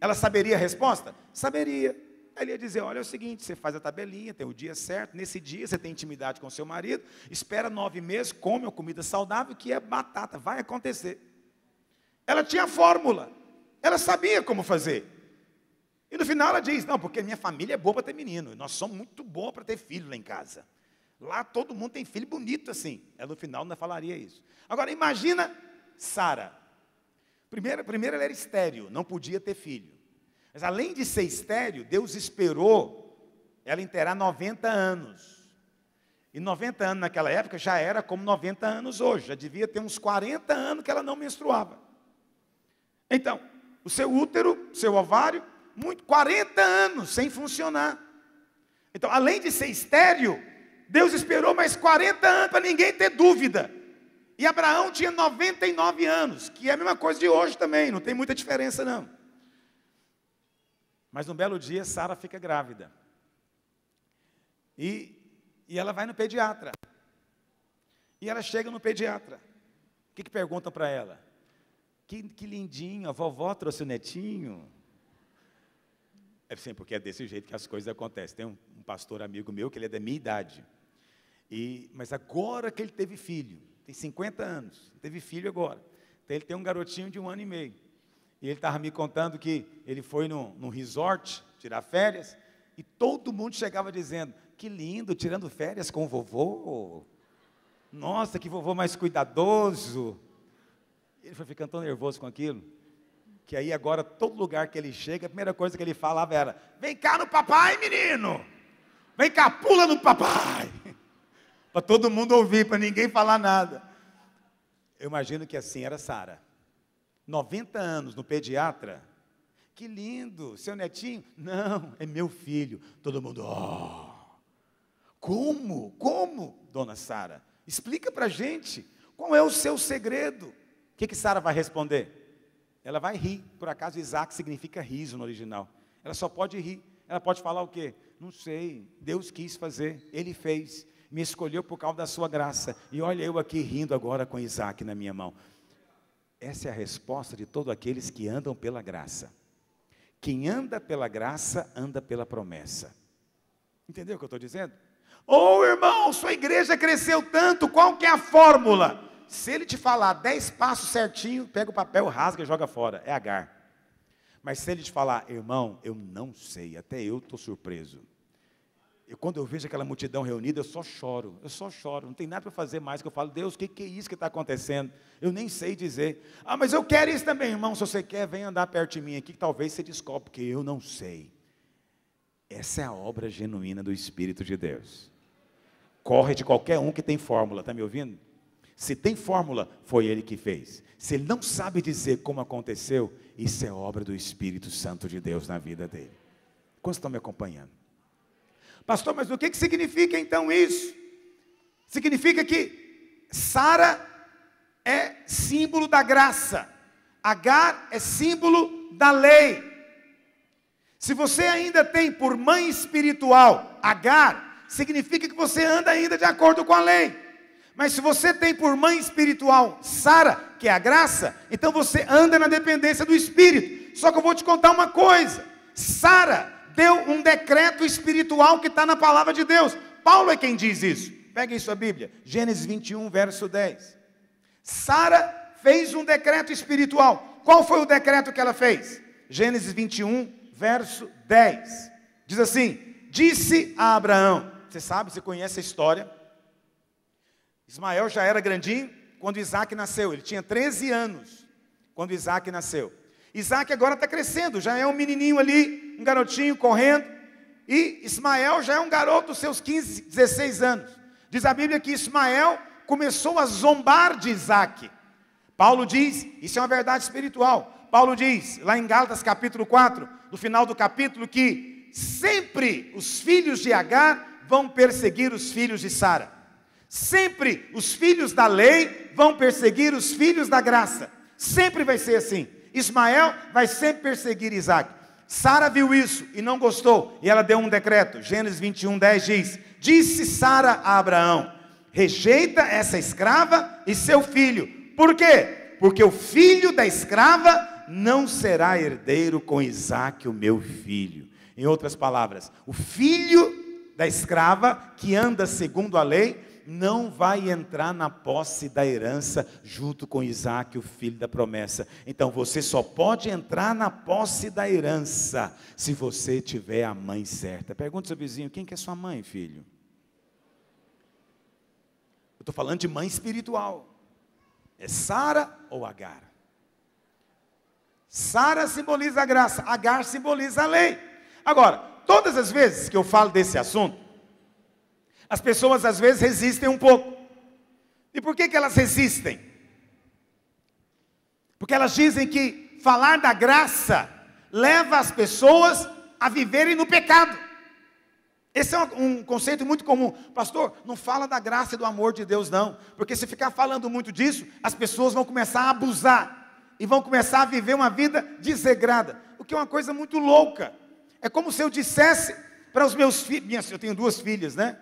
Ela saberia a resposta? Saberia. Ele ia dizer: olha, é o seguinte, você faz a tabelinha, tem o dia certo, nesse dia você tem intimidade com seu marido, espera nove meses, come uma comida saudável, que é batata, vai acontecer. Ela tinha a fórmula, ela sabia como fazer. E no final ela diz: não, porque minha família é boa para ter menino, nós somos muito boa para ter filho lá em casa. Lá todo mundo tem filho bonito assim. Ela no final não falaria isso. Agora imagina Sara. Primeiro, primeiro ela era estéreo, não podia ter filho. Mas além de ser estéreo, Deus esperou ela inteirar 90 anos. E 90 anos naquela época já era como 90 anos hoje, já devia ter uns 40 anos que ela não menstruava. Então, o seu útero, seu ovário, muito 40 anos sem funcionar. Então, além de ser estéreo, Deus esperou mais 40 anos para ninguém ter dúvida e Abraão tinha 99 anos, que é a mesma coisa de hoje também, não tem muita diferença não. Mas num belo dia, Sara fica grávida. E, e ela vai no pediatra. E ela chega no pediatra. O que, que perguntam para ela? Que, que lindinho, a vovó trouxe o netinho. É assim, porque é desse jeito que as coisas acontecem. Tem um, um pastor amigo meu que ele é da minha idade. E, mas agora que ele teve filho, tem 50 anos, teve filho agora. Então ele tem um garotinho de um ano e meio. E ele estava me contando que ele foi num, num resort tirar férias e todo mundo chegava dizendo: Que lindo, tirando férias com o vovô. Nossa, que vovô mais cuidadoso. Ele foi ficando tão nervoso com aquilo que aí agora todo lugar que ele chega, a primeira coisa que ele falava era: Vem cá no papai, menino! Vem cá, pula no papai! para todo mundo ouvir, para ninguém falar nada. Eu imagino que assim era Sara. 90 anos no pediatra. Que lindo, seu netinho? Não, é meu filho. Todo mundo, oh. Como? Como, dona Sara? Explica para gente. Qual é o seu segredo? O que, que Sara vai responder? Ela vai rir. Por acaso, Isaac significa riso no original. Ela só pode rir. Ela pode falar o quê? Não sei. Deus quis fazer. Ele fez me escolheu por causa da sua graça. E olha eu aqui rindo agora com Isaac na minha mão. Essa é a resposta de todos aqueles que andam pela graça. Quem anda pela graça, anda pela promessa. Entendeu o que eu estou dizendo? Ou oh, irmão, sua igreja cresceu tanto, qual que é a fórmula? Se ele te falar dez passos certinho, pega o papel, rasga e joga fora. É agar. Mas se ele te falar, irmão, eu não sei, até eu estou surpreso. E quando eu vejo aquela multidão reunida, eu só choro, eu só choro, não tem nada para fazer mais que eu falo, Deus, o que, que é isso que está acontecendo? Eu nem sei dizer. Ah, mas eu quero isso também, irmão. Se você quer, vem andar perto de mim aqui, que talvez você descobre, porque eu não sei. Essa é a obra genuína do Espírito de Deus. Corre de qualquer um que tem fórmula, está me ouvindo? Se tem fórmula, foi ele que fez. Se ele não sabe dizer como aconteceu, isso é obra do Espírito Santo de Deus na vida dele. Quantos estão me acompanhando? Pastor, mas o que, que significa então isso? Significa que Sara é símbolo da graça, Agar é símbolo da lei. Se você ainda tem por mãe espiritual Agar, significa que você anda ainda de acordo com a lei. Mas se você tem por mãe espiritual Sara, que é a graça, então você anda na dependência do Espírito. Só que eu vou te contar uma coisa: Sara deu um decreto espiritual que está na palavra de Deus. Paulo é quem diz isso. Peguem sua Bíblia, Gênesis 21, verso 10. Sara fez um decreto espiritual. Qual foi o decreto que ela fez? Gênesis 21, verso 10. Diz assim: Disse a Abraão. Você sabe, você conhece a história. Ismael já era grandinho quando Isaac nasceu. Ele tinha 13 anos quando Isaac nasceu. Isaac agora está crescendo, já é um menininho ali, um garotinho correndo. E Ismael já é um garoto dos seus 15, 16 anos. Diz a Bíblia que Ismael começou a zombar de Isaac. Paulo diz, isso é uma verdade espiritual. Paulo diz, lá em Gálatas capítulo 4, no final do capítulo, que sempre os filhos de Agar vão perseguir os filhos de Sara. Sempre os filhos da lei vão perseguir os filhos da graça. Sempre vai ser assim. Ismael vai sempre perseguir Isaac. Sara viu isso e não gostou, e ela deu um decreto. Gênesis 21, 10 diz: Disse Sara a Abraão: Rejeita essa escrava e seu filho. Por quê? Porque o filho da escrava não será herdeiro com Isaac, o meu filho. Em outras palavras, o filho da escrava que anda segundo a lei não vai entrar na posse da herança junto com Isaac, o filho da promessa. Então você só pode entrar na posse da herança se você tiver a mãe certa. Pergunta seu vizinho: quem que é sua mãe, filho? Eu estou falando de mãe espiritual. É Sara ou Agar? Sara simboliza a graça, Agar simboliza a lei. Agora, todas as vezes que eu falo desse assunto, as pessoas às vezes resistem um pouco. E por que, que elas resistem? Porque elas dizem que falar da graça leva as pessoas a viverem no pecado. Esse é um conceito muito comum. Pastor, não fala da graça e do amor de Deus, não. Porque se ficar falando muito disso, as pessoas vão começar a abusar e vão começar a viver uma vida desegrada. O que é uma coisa muito louca. É como se eu dissesse para os meus filhos. Eu tenho duas filhas, né?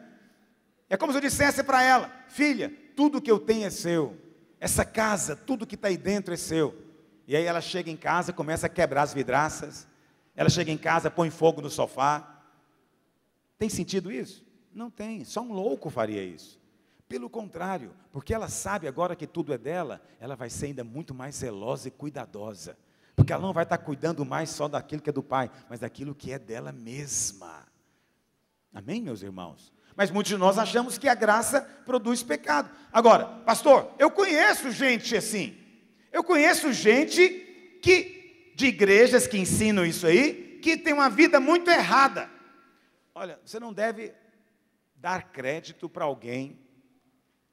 É como se eu dissesse para ela: Filha, tudo que eu tenho é seu. Essa casa, tudo que está aí dentro é seu. E aí ela chega em casa, começa a quebrar as vidraças. Ela chega em casa, põe fogo no sofá. Tem sentido isso? Não tem. Só um louco faria isso. Pelo contrário, porque ela sabe agora que tudo é dela, ela vai ser ainda muito mais zelosa e cuidadosa. Porque ela não vai estar tá cuidando mais só daquilo que é do pai, mas daquilo que é dela mesma. Amém, meus irmãos? Mas muitos de nós achamos que a graça produz pecado. Agora, pastor, eu conheço gente assim. Eu conheço gente que de igrejas que ensinam isso aí, que tem uma vida muito errada. Olha, você não deve dar crédito para alguém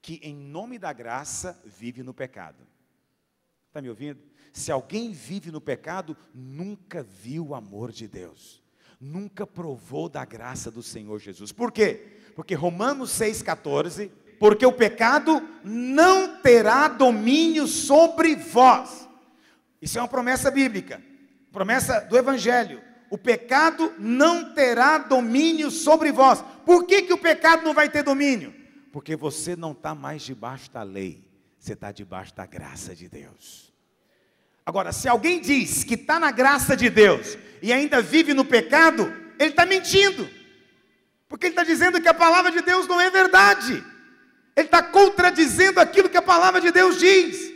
que em nome da graça vive no pecado. Está me ouvindo? Se alguém vive no pecado, nunca viu o amor de Deus, nunca provou da graça do Senhor Jesus. Por quê? Porque Romanos 6,14, porque o pecado não terá domínio sobre vós. Isso é uma promessa bíblica, promessa do Evangelho. O pecado não terá domínio sobre vós. Por que, que o pecado não vai ter domínio? Porque você não está mais debaixo da lei, você está debaixo da graça de Deus. Agora, se alguém diz que está na graça de Deus e ainda vive no pecado, ele está mentindo. Porque ele está dizendo que a palavra de Deus não é verdade. Ele está contradizendo aquilo que a palavra de Deus diz.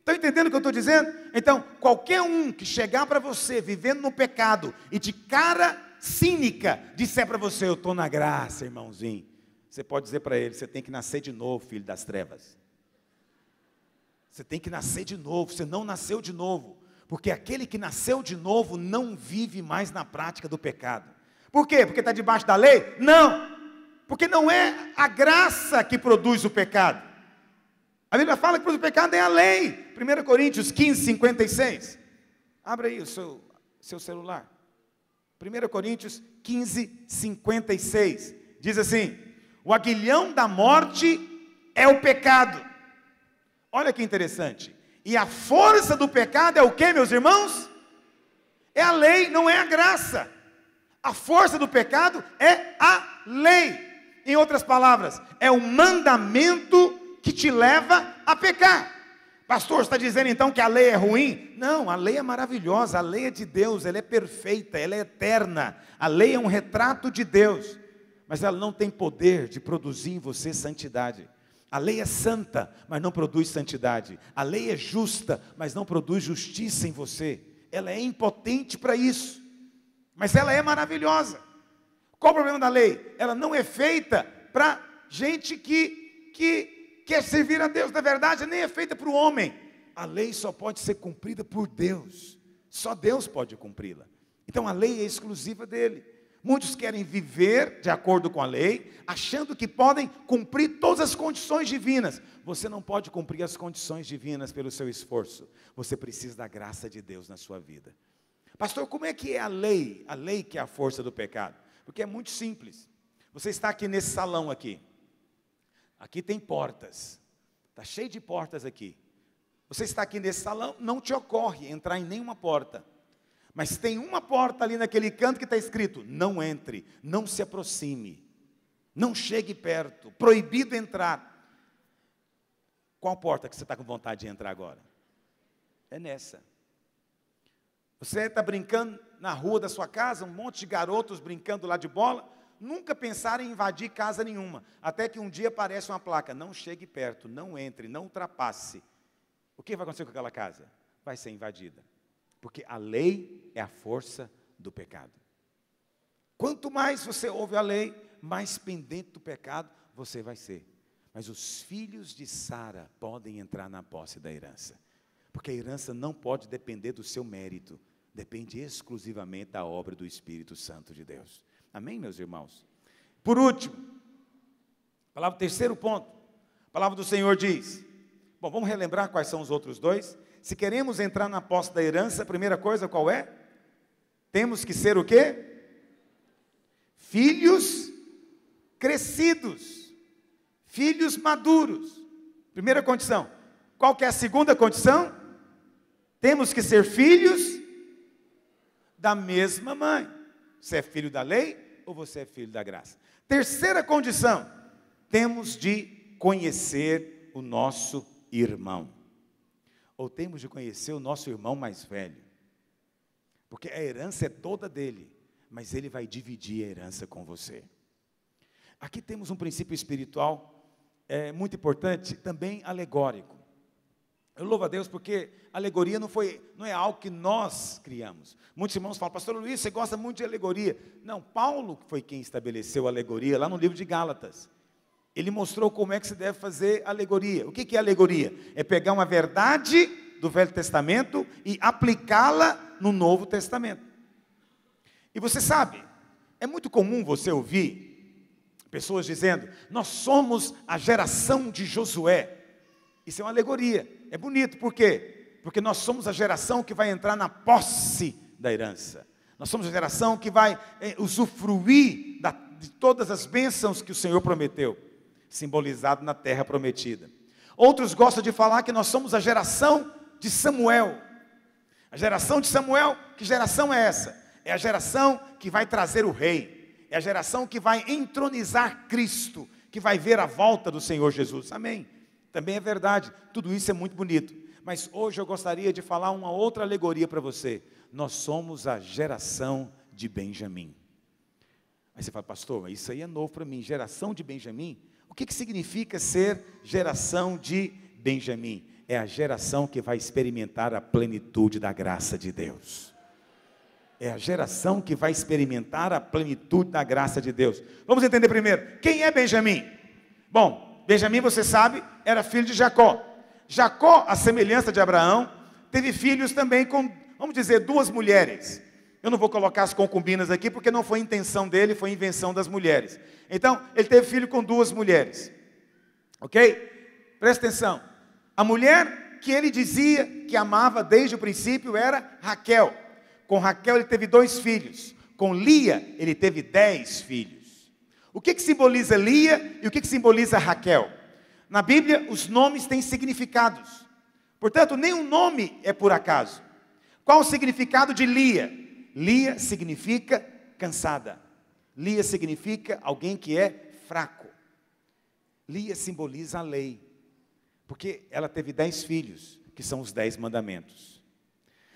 Estão entendendo o que eu estou dizendo? Então, qualquer um que chegar para você vivendo no pecado e de cara cínica disser para você: Eu estou na graça, irmãozinho. Você pode dizer para ele: Você tem que nascer de novo, filho das trevas. Você tem que nascer de novo. Você não nasceu de novo. Porque aquele que nasceu de novo não vive mais na prática do pecado. Por quê? Porque está debaixo da lei? Não. Porque não é a graça que produz o pecado. A Bíblia fala que produz o pecado é a lei. 1 Coríntios 15, 56. Abra aí o seu, seu celular. 1 Coríntios 15, 56. Diz assim: O aguilhão da morte é o pecado. Olha que interessante. E a força do pecado é o que, meus irmãos? É a lei, não é a graça. A força do pecado é a lei. Em outras palavras, é o mandamento que te leva a pecar. Pastor, está dizendo então que a lei é ruim? Não, a lei é maravilhosa, a lei é de Deus, ela é perfeita, ela é eterna. A lei é um retrato de Deus, mas ela não tem poder de produzir em você santidade. A lei é santa, mas não produz santidade. A lei é justa, mas não produz justiça em você. Ela é impotente para isso. Mas ela é maravilhosa. Qual o problema da lei? Ela não é feita para gente que, que quer servir a Deus. Na verdade, nem é feita para o homem. A lei só pode ser cumprida por Deus. Só Deus pode cumpri-la. Então a lei é exclusiva dele. Muitos querem viver de acordo com a lei, achando que podem cumprir todas as condições divinas. Você não pode cumprir as condições divinas pelo seu esforço. Você precisa da graça de Deus na sua vida. Pastor, como é que é a lei? A lei que é a força do pecado. Porque é muito simples. Você está aqui nesse salão aqui. Aqui tem portas. Está cheio de portas aqui. Você está aqui nesse salão, não te ocorre entrar em nenhuma porta. Mas tem uma porta ali naquele canto que está escrito: não entre, não se aproxime, não chegue perto, proibido entrar. Qual porta que você está com vontade de entrar agora? É nessa. Você está brincando na rua da sua casa, um monte de garotos brincando lá de bola, nunca pensaram em invadir casa nenhuma. Até que um dia aparece uma placa: não chegue perto, não entre, não ultrapasse. O que vai acontecer com aquela casa? Vai ser invadida. Porque a lei é a força do pecado. Quanto mais você ouve a lei, mais pendente do pecado você vai ser. Mas os filhos de Sara podem entrar na posse da herança. Porque a herança não pode depender do seu mérito depende exclusivamente da obra do Espírito Santo de Deus. Amém, meus irmãos? Por último, palavra terceiro ponto. A palavra do Senhor diz: Bom, vamos relembrar quais são os outros dois. Se queremos entrar na posse da herança, a primeira coisa qual é? Temos que ser o quê? Filhos crescidos, filhos maduros. Primeira condição. Qual que é a segunda condição? Temos que ser filhos da mesma mãe. Você é filho da lei ou você é filho da graça? Terceira condição, temos de conhecer o nosso irmão. Ou temos de conhecer o nosso irmão mais velho. Porque a herança é toda dele, mas ele vai dividir a herança com você. Aqui temos um princípio espiritual é, muito importante, também alegórico. Eu louvo a Deus porque alegoria não, foi, não é algo que nós criamos. Muitos irmãos falam, pastor Luiz, você gosta muito de alegoria. Não, Paulo foi quem estabeleceu a alegoria lá no livro de Gálatas. Ele mostrou como é que se deve fazer alegoria. O que, que é alegoria? É pegar uma verdade do Velho Testamento e aplicá-la no Novo Testamento. E você sabe, é muito comum você ouvir pessoas dizendo: Nós somos a geração de Josué. Isso é uma alegoria. É bonito, por quê? Porque nós somos a geração que vai entrar na posse da herança. Nós somos a geração que vai eh, usufruir da, de todas as bênçãos que o Senhor prometeu, simbolizado na terra prometida. Outros gostam de falar que nós somos a geração de Samuel. A geração de Samuel, que geração é essa? É a geração que vai trazer o rei. É a geração que vai entronizar Cristo, que vai ver a volta do Senhor Jesus. Amém. Também é verdade, tudo isso é muito bonito. Mas hoje eu gostaria de falar uma outra alegoria para você. Nós somos a geração de Benjamim. Aí você fala, pastor, isso aí é novo para mim. Geração de Benjamim? O que, que significa ser geração de Benjamim? É a geração que vai experimentar a plenitude da graça de Deus. É a geração que vai experimentar a plenitude da graça de Deus. Vamos entender primeiro. Quem é Benjamim? Bom, Benjamim, você sabe, era filho de Jacó. Jacó, a semelhança de Abraão, teve filhos também com, vamos dizer, duas mulheres. Eu não vou colocar as concubinas aqui porque não foi intenção dele, foi invenção das mulheres. Então, ele teve filho com duas mulheres. Ok? Presta atenção. A mulher que ele dizia que amava desde o princípio era Raquel. Com Raquel ele teve dois filhos. Com Lia ele teve dez filhos. O que, que simboliza Lia e o que, que simboliza Raquel? Na Bíblia, os nomes têm significados. Portanto, nenhum nome é por acaso. Qual o significado de Lia? Lia significa cansada. Lia significa alguém que é fraco. Lia simboliza a lei, porque ela teve dez filhos, que são os dez mandamentos.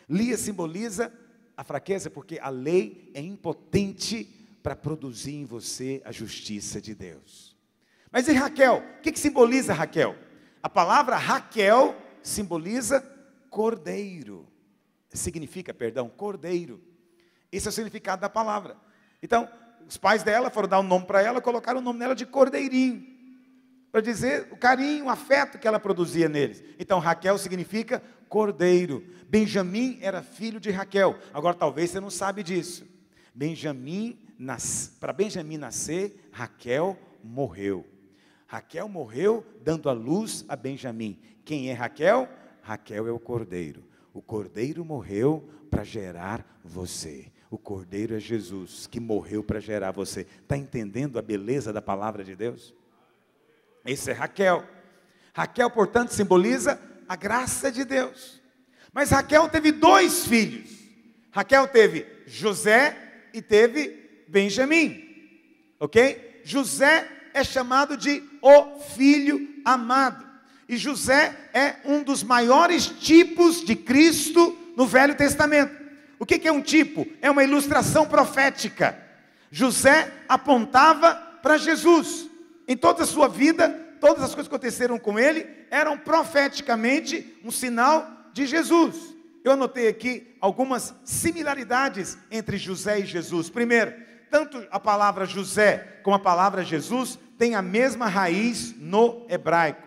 Lia simboliza a fraqueza, porque a lei é impotente para produzir em você a justiça de Deus. Mas e Raquel? O que, que simboliza Raquel? A palavra Raquel simboliza cordeiro. Significa, perdão, cordeiro. Esse é o significado da palavra. Então, os pais dela foram dar um nome para ela, colocaram o nome dela de cordeirinho, para dizer o carinho, o afeto que ela produzia neles. Então, Raquel significa cordeiro. Benjamim era filho de Raquel. Agora, talvez você não sabe disso. Benjamim, nas... para Benjamim nascer, Raquel morreu. Raquel morreu dando a luz a Benjamim. Quem é Raquel? Raquel é o cordeiro. O cordeiro morreu para gerar você. O cordeiro é Jesus que morreu para gerar você. Está entendendo a beleza da palavra de Deus? Esse é Raquel. Raquel, portanto, simboliza a graça de Deus. Mas Raquel teve dois filhos. Raquel teve José e teve Benjamim. Ok? José é chamado de o filho amado. E José é um dos maiores tipos de Cristo no Velho Testamento. O que é um tipo? É uma ilustração profética. José apontava para Jesus. Em toda a sua vida, todas as coisas que aconteceram com ele eram profeticamente um sinal de Jesus. Eu anotei aqui algumas similaridades entre José e Jesus. Primeiro, tanto a palavra José como a palavra Jesus têm a mesma raiz no hebraico.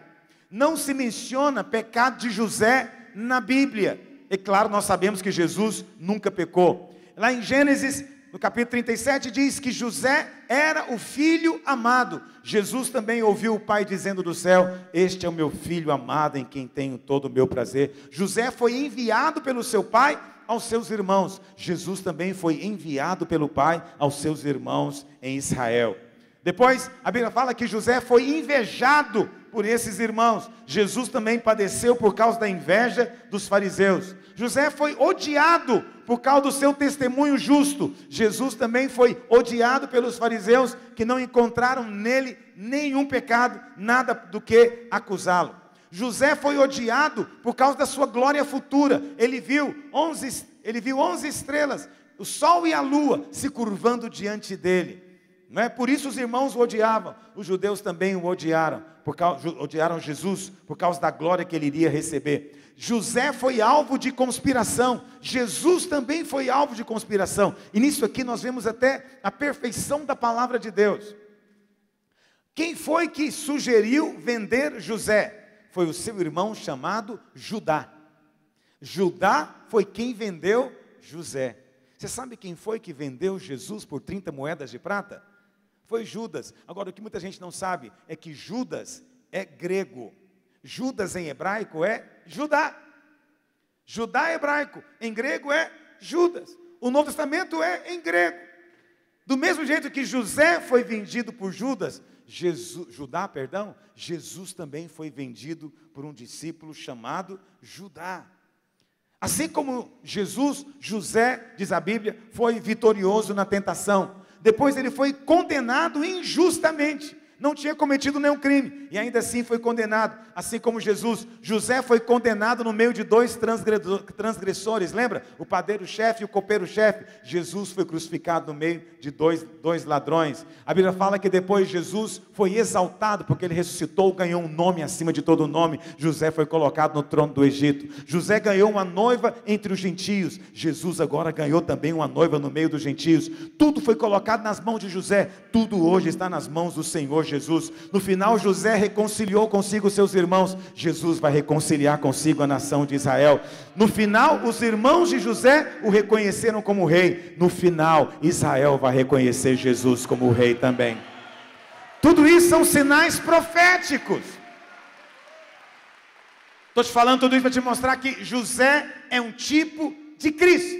Não se menciona pecado de José na Bíblia. E claro, nós sabemos que Jesus nunca pecou. Lá em Gênesis, no capítulo 37, diz que José era o filho amado. Jesus também ouviu o Pai dizendo do céu: Este é o meu filho amado em quem tenho todo o meu prazer. José foi enviado pelo seu pai aos seus irmãos. Jesus também foi enviado pelo Pai aos seus irmãos em Israel. Depois, a Bíblia fala que José foi invejado por esses irmãos. Jesus também padeceu por causa da inveja dos fariseus. José foi odiado por causa do seu testemunho justo. Jesus também foi odiado pelos fariseus que não encontraram nele nenhum pecado, nada do que acusá-lo. José foi odiado por causa da sua glória futura. Ele viu 11, ele viu 11 estrelas, o sol e a lua se curvando diante dele. Não é? Por isso os irmãos o odiavam. Os judeus também o odiaram, por causa, odiaram Jesus por causa da glória que ele iria receber. José foi alvo de conspiração, Jesus também foi alvo de conspiração, e nisso aqui nós vemos até a perfeição da palavra de Deus. Quem foi que sugeriu vender José? foi o seu irmão chamado Judá. Judá foi quem vendeu José. Você sabe quem foi que vendeu Jesus por 30 moedas de prata? Foi Judas. Agora, o que muita gente não sabe é que Judas é grego. Judas em hebraico é Judá. Judá é hebraico, em grego é Judas. O Novo Testamento é em grego. Do mesmo jeito que José foi vendido por Judas, Jesus, Judá, perdão, Jesus também foi vendido por um discípulo chamado Judá. Assim como Jesus, José, diz a Bíblia, foi vitorioso na tentação. Depois ele foi condenado injustamente não tinha cometido nenhum crime e ainda assim foi condenado, assim como Jesus. José foi condenado no meio de dois transgressores, lembra? O padeiro-chefe e o copeiro-chefe. Jesus foi crucificado no meio de dois, dois ladrões. A Bíblia fala que depois Jesus foi exaltado porque ele ressuscitou, ganhou um nome acima de todo nome. José foi colocado no trono do Egito. José ganhou uma noiva entre os gentios. Jesus agora ganhou também uma noiva no meio dos gentios. Tudo foi colocado nas mãos de José, tudo hoje está nas mãos do Senhor Jesus. No final, José reconciliou consigo seus irmãos. Jesus vai reconciliar consigo a nação de Israel. No final, os irmãos de José o reconheceram como rei. No final, Israel vai reconhecer Jesus como rei também. Tudo isso são sinais proféticos. Estou te falando tudo isso para te mostrar que José é um tipo de Cristo.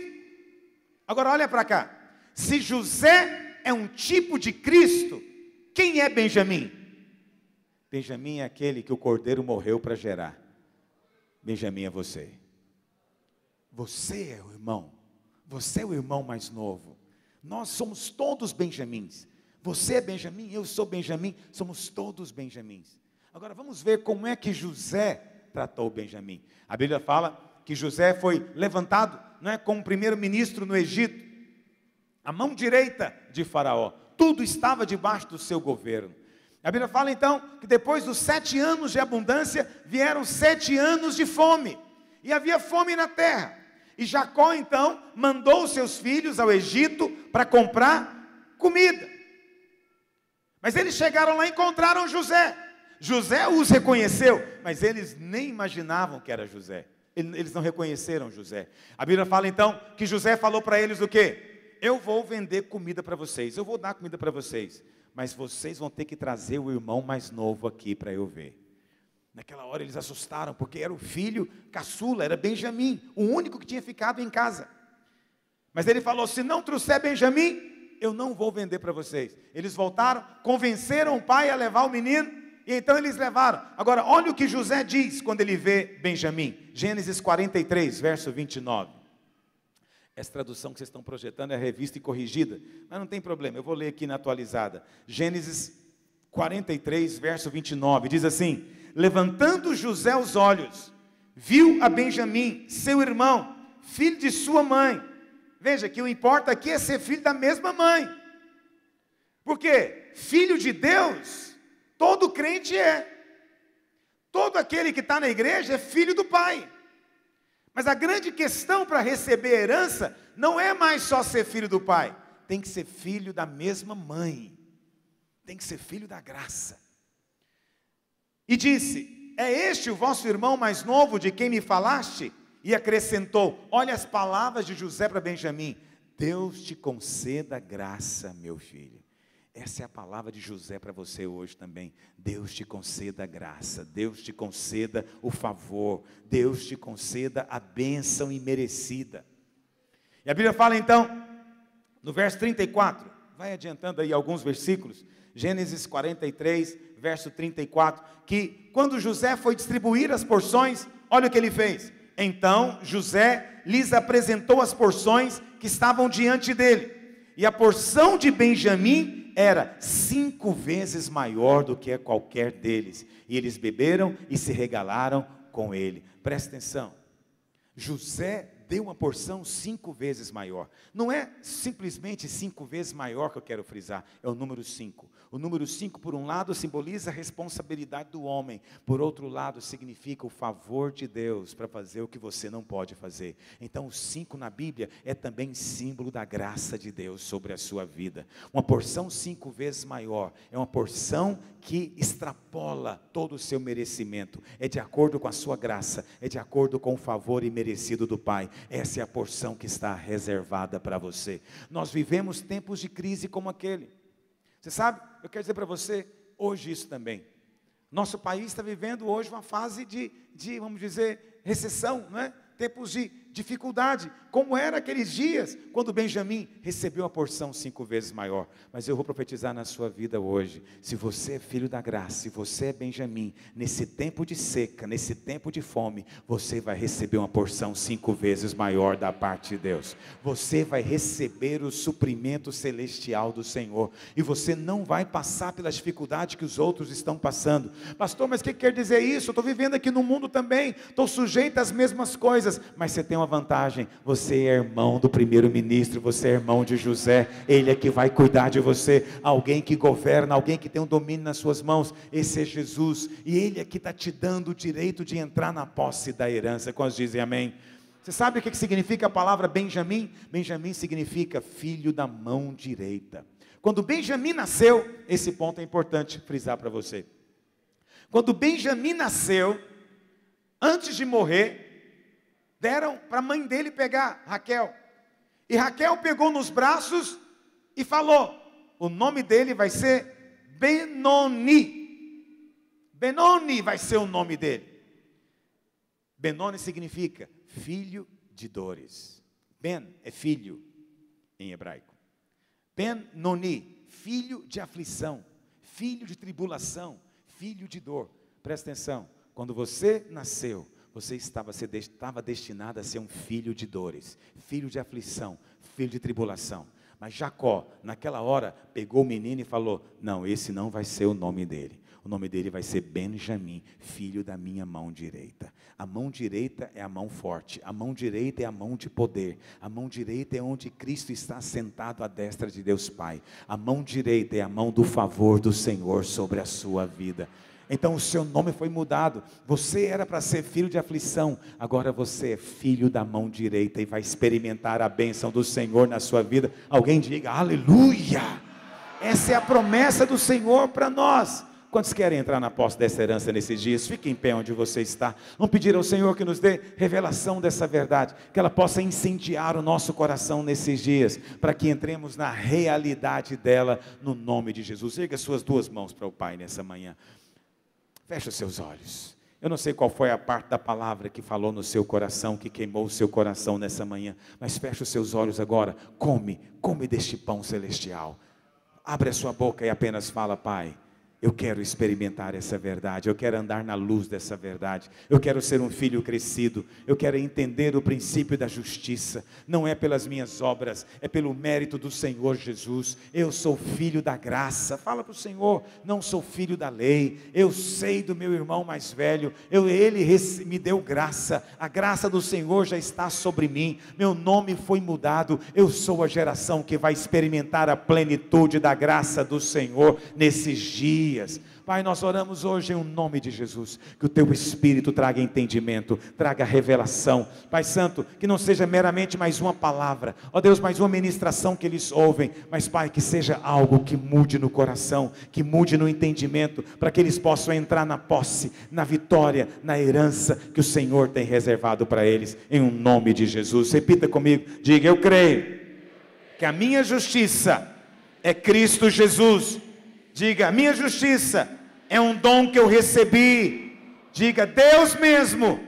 Agora olha para cá. Se José é um tipo de Cristo, quem é Benjamim? Benjamim é aquele que o cordeiro morreu para gerar. Benjamim é você. Você é o irmão. Você é o irmão mais novo. Nós somos todos Benjamins. Você é Benjamim, eu sou Benjamim, somos todos Benjamins. Agora vamos ver como é que José tratou Benjamim. A Bíblia fala que José foi levantado, não é, como primeiro-ministro no Egito, a mão direita de Faraó tudo estava debaixo do seu governo. A Bíblia fala então que depois dos sete anos de abundância vieram sete anos de fome, e havia fome na terra. E Jacó então mandou seus filhos ao Egito para comprar comida. Mas eles chegaram lá e encontraram José. José os reconheceu, mas eles nem imaginavam que era José. Eles não reconheceram José. A Bíblia fala então que José falou para eles o quê? Eu vou vender comida para vocês, eu vou dar comida para vocês, mas vocês vão ter que trazer o irmão mais novo aqui para eu ver. Naquela hora eles assustaram, porque era o filho caçula, era Benjamim, o único que tinha ficado em casa. Mas ele falou: se não trouxer Benjamim, eu não vou vender para vocês. Eles voltaram, convenceram o pai a levar o menino, e então eles levaram. Agora, olha o que José diz quando ele vê Benjamim. Gênesis 43, verso 29. Essa tradução que vocês estão projetando é revista e corrigida, mas não tem problema, eu vou ler aqui na atualizada. Gênesis 43, verso 29, diz assim: Levantando José os olhos, viu a Benjamim, seu irmão, filho de sua mãe. Veja que o importa aqui é ser filho da mesma mãe. Porque filho de Deus, todo crente é. Todo aquele que está na igreja é filho do Pai. Mas a grande questão para receber a herança não é mais só ser filho do pai, tem que ser filho da mesma mãe, tem que ser filho da graça. E disse: É este o vosso irmão mais novo de quem me falaste? E acrescentou: Olha as palavras de José para Benjamim: Deus te conceda graça, meu filho. Essa é a palavra de José para você hoje também. Deus te conceda a graça, Deus te conceda o favor, Deus te conceda a bênção imerecida. E a Bíblia fala então, no verso 34, vai adiantando aí alguns versículos, Gênesis 43, verso 34, que quando José foi distribuir as porções, olha o que ele fez. Então José lhes apresentou as porções que estavam diante dele, e a porção de Benjamim era cinco vezes maior do que qualquer deles. E eles beberam e se regalaram com ele. Presta atenção. José deu uma porção cinco vezes maior. Não é simplesmente cinco vezes maior que eu quero frisar, é o número cinco. O número 5, por um lado, simboliza a responsabilidade do homem, por outro lado, significa o favor de Deus para fazer o que você não pode fazer. Então, o 5 na Bíblia é também símbolo da graça de Deus sobre a sua vida. Uma porção cinco vezes maior é uma porção que extrapola todo o seu merecimento, é de acordo com a sua graça, é de acordo com o favor imerecido do Pai. Essa é a porção que está reservada para você. Nós vivemos tempos de crise como aquele. Você sabe, eu quero dizer para você hoje isso também. Nosso país está vivendo hoje uma fase de, de vamos dizer, recessão, não é? tempos de dificuldade, como era aqueles dias quando Benjamim recebeu uma porção cinco vezes maior. Mas eu vou profetizar na sua vida hoje: se você é filho da graça, se você é Benjamim, nesse tempo de seca, nesse tempo de fome, você vai receber uma porção cinco vezes maior da parte de Deus. Você vai receber o suprimento celestial do Senhor e você não vai passar pelas dificuldades que os outros estão passando. Pastor, mas o que quer dizer isso? Eu estou vivendo aqui no mundo também, estou sujeito às mesmas coisas, mas você tem uma vantagem: você é irmão do primeiro-ministro, você é irmão de José, ele é que vai cuidar de você. Alguém que governa, alguém que tem o um domínio nas suas mãos, esse é Jesus, e ele é que está te dando o direito de entrar na posse da herança. Quantos dizem amém? Você sabe o que significa a palavra Benjamim? Benjamim significa filho da mão direita. Quando Benjamim nasceu, esse ponto é importante frisar para você. Quando Benjamim nasceu, antes de morrer, deram para a mãe dele pegar, Raquel. E Raquel pegou nos braços e falou: o nome dele vai ser Benoni. Benoni vai ser o nome dele. Benoni significa filho de dores. Ben é filho em hebraico. Benoni, filho de aflição, filho de tribulação, filho de dor. Presta atenção, quando você nasceu, você estava, você estava destinado a ser um filho de dores, filho de aflição, filho de tribulação. Mas Jacó, naquela hora, pegou o menino e falou: Não, esse não vai ser o nome dele. O nome dele vai ser Benjamim, filho da minha mão direita. A mão direita é a mão forte, a mão direita é a mão de poder, a mão direita é onde Cristo está sentado à destra de Deus Pai. A mão direita é a mão do favor do Senhor sobre a sua vida. Então o seu nome foi mudado. Você era para ser filho de aflição, agora você é filho da mão direita e vai experimentar a bênção do Senhor na sua vida. Alguém diga aleluia! Essa é a promessa do Senhor para nós. Quantos querem entrar na posse dessa herança nesses dias? Fique em pé onde você está. Vamos pedir ao Senhor que nos dê revelação dessa verdade, que ela possa incendiar o nosso coração nesses dias, para que entremos na realidade dela, no nome de Jesus. Erga suas duas mãos para o Pai nessa manhã. Feche os seus olhos. Eu não sei qual foi a parte da palavra que falou no seu coração, que queimou o seu coração nessa manhã, mas feche os seus olhos agora. Come, come deste pão celestial. Abre a sua boca e apenas fala, Pai eu quero experimentar essa verdade, eu quero andar na luz dessa verdade, eu quero ser um filho crescido, eu quero entender o princípio da justiça. Não é pelas minhas obras, é pelo mérito do Senhor Jesus. Eu sou filho da graça. Fala para o Senhor, não sou filho da lei. Eu sei do meu irmão mais velho, eu, ele me deu graça, a graça do Senhor já está sobre mim. Meu nome foi mudado, eu sou a geração que vai experimentar a plenitude da graça do Senhor nesses dias dias. Pai, nós oramos hoje em nome de Jesus, que o teu espírito traga entendimento, traga revelação. Pai santo, que não seja meramente mais uma palavra, ó Deus, mais uma ministração que eles ouvem, mas Pai, que seja algo que mude no coração, que mude no entendimento, para que eles possam entrar na posse, na vitória, na herança que o Senhor tem reservado para eles, em um nome de Jesus. Repita comigo, diga: Eu creio que a minha justiça é Cristo Jesus Diga: minha justiça é um dom que eu recebi. Diga: Deus mesmo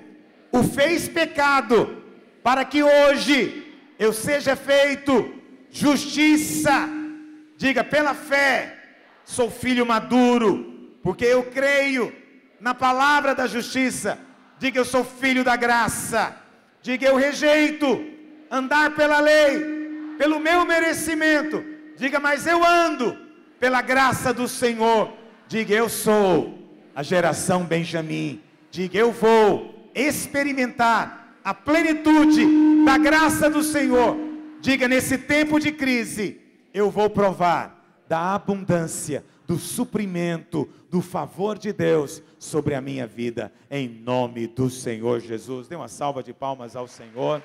o fez pecado, para que hoje eu seja feito justiça. Diga: pela fé, sou filho maduro, porque eu creio na palavra da justiça. Diga: eu sou filho da graça. Diga: eu rejeito andar pela lei, pelo meu merecimento. Diga: mas eu ando pela graça do Senhor, diga: Eu sou a geração Benjamim. Diga: Eu vou experimentar a plenitude da graça do Senhor. Diga: Nesse tempo de crise, eu vou provar da abundância, do suprimento, do favor de Deus sobre a minha vida, em nome do Senhor Jesus. Dê uma salva de palmas ao Senhor.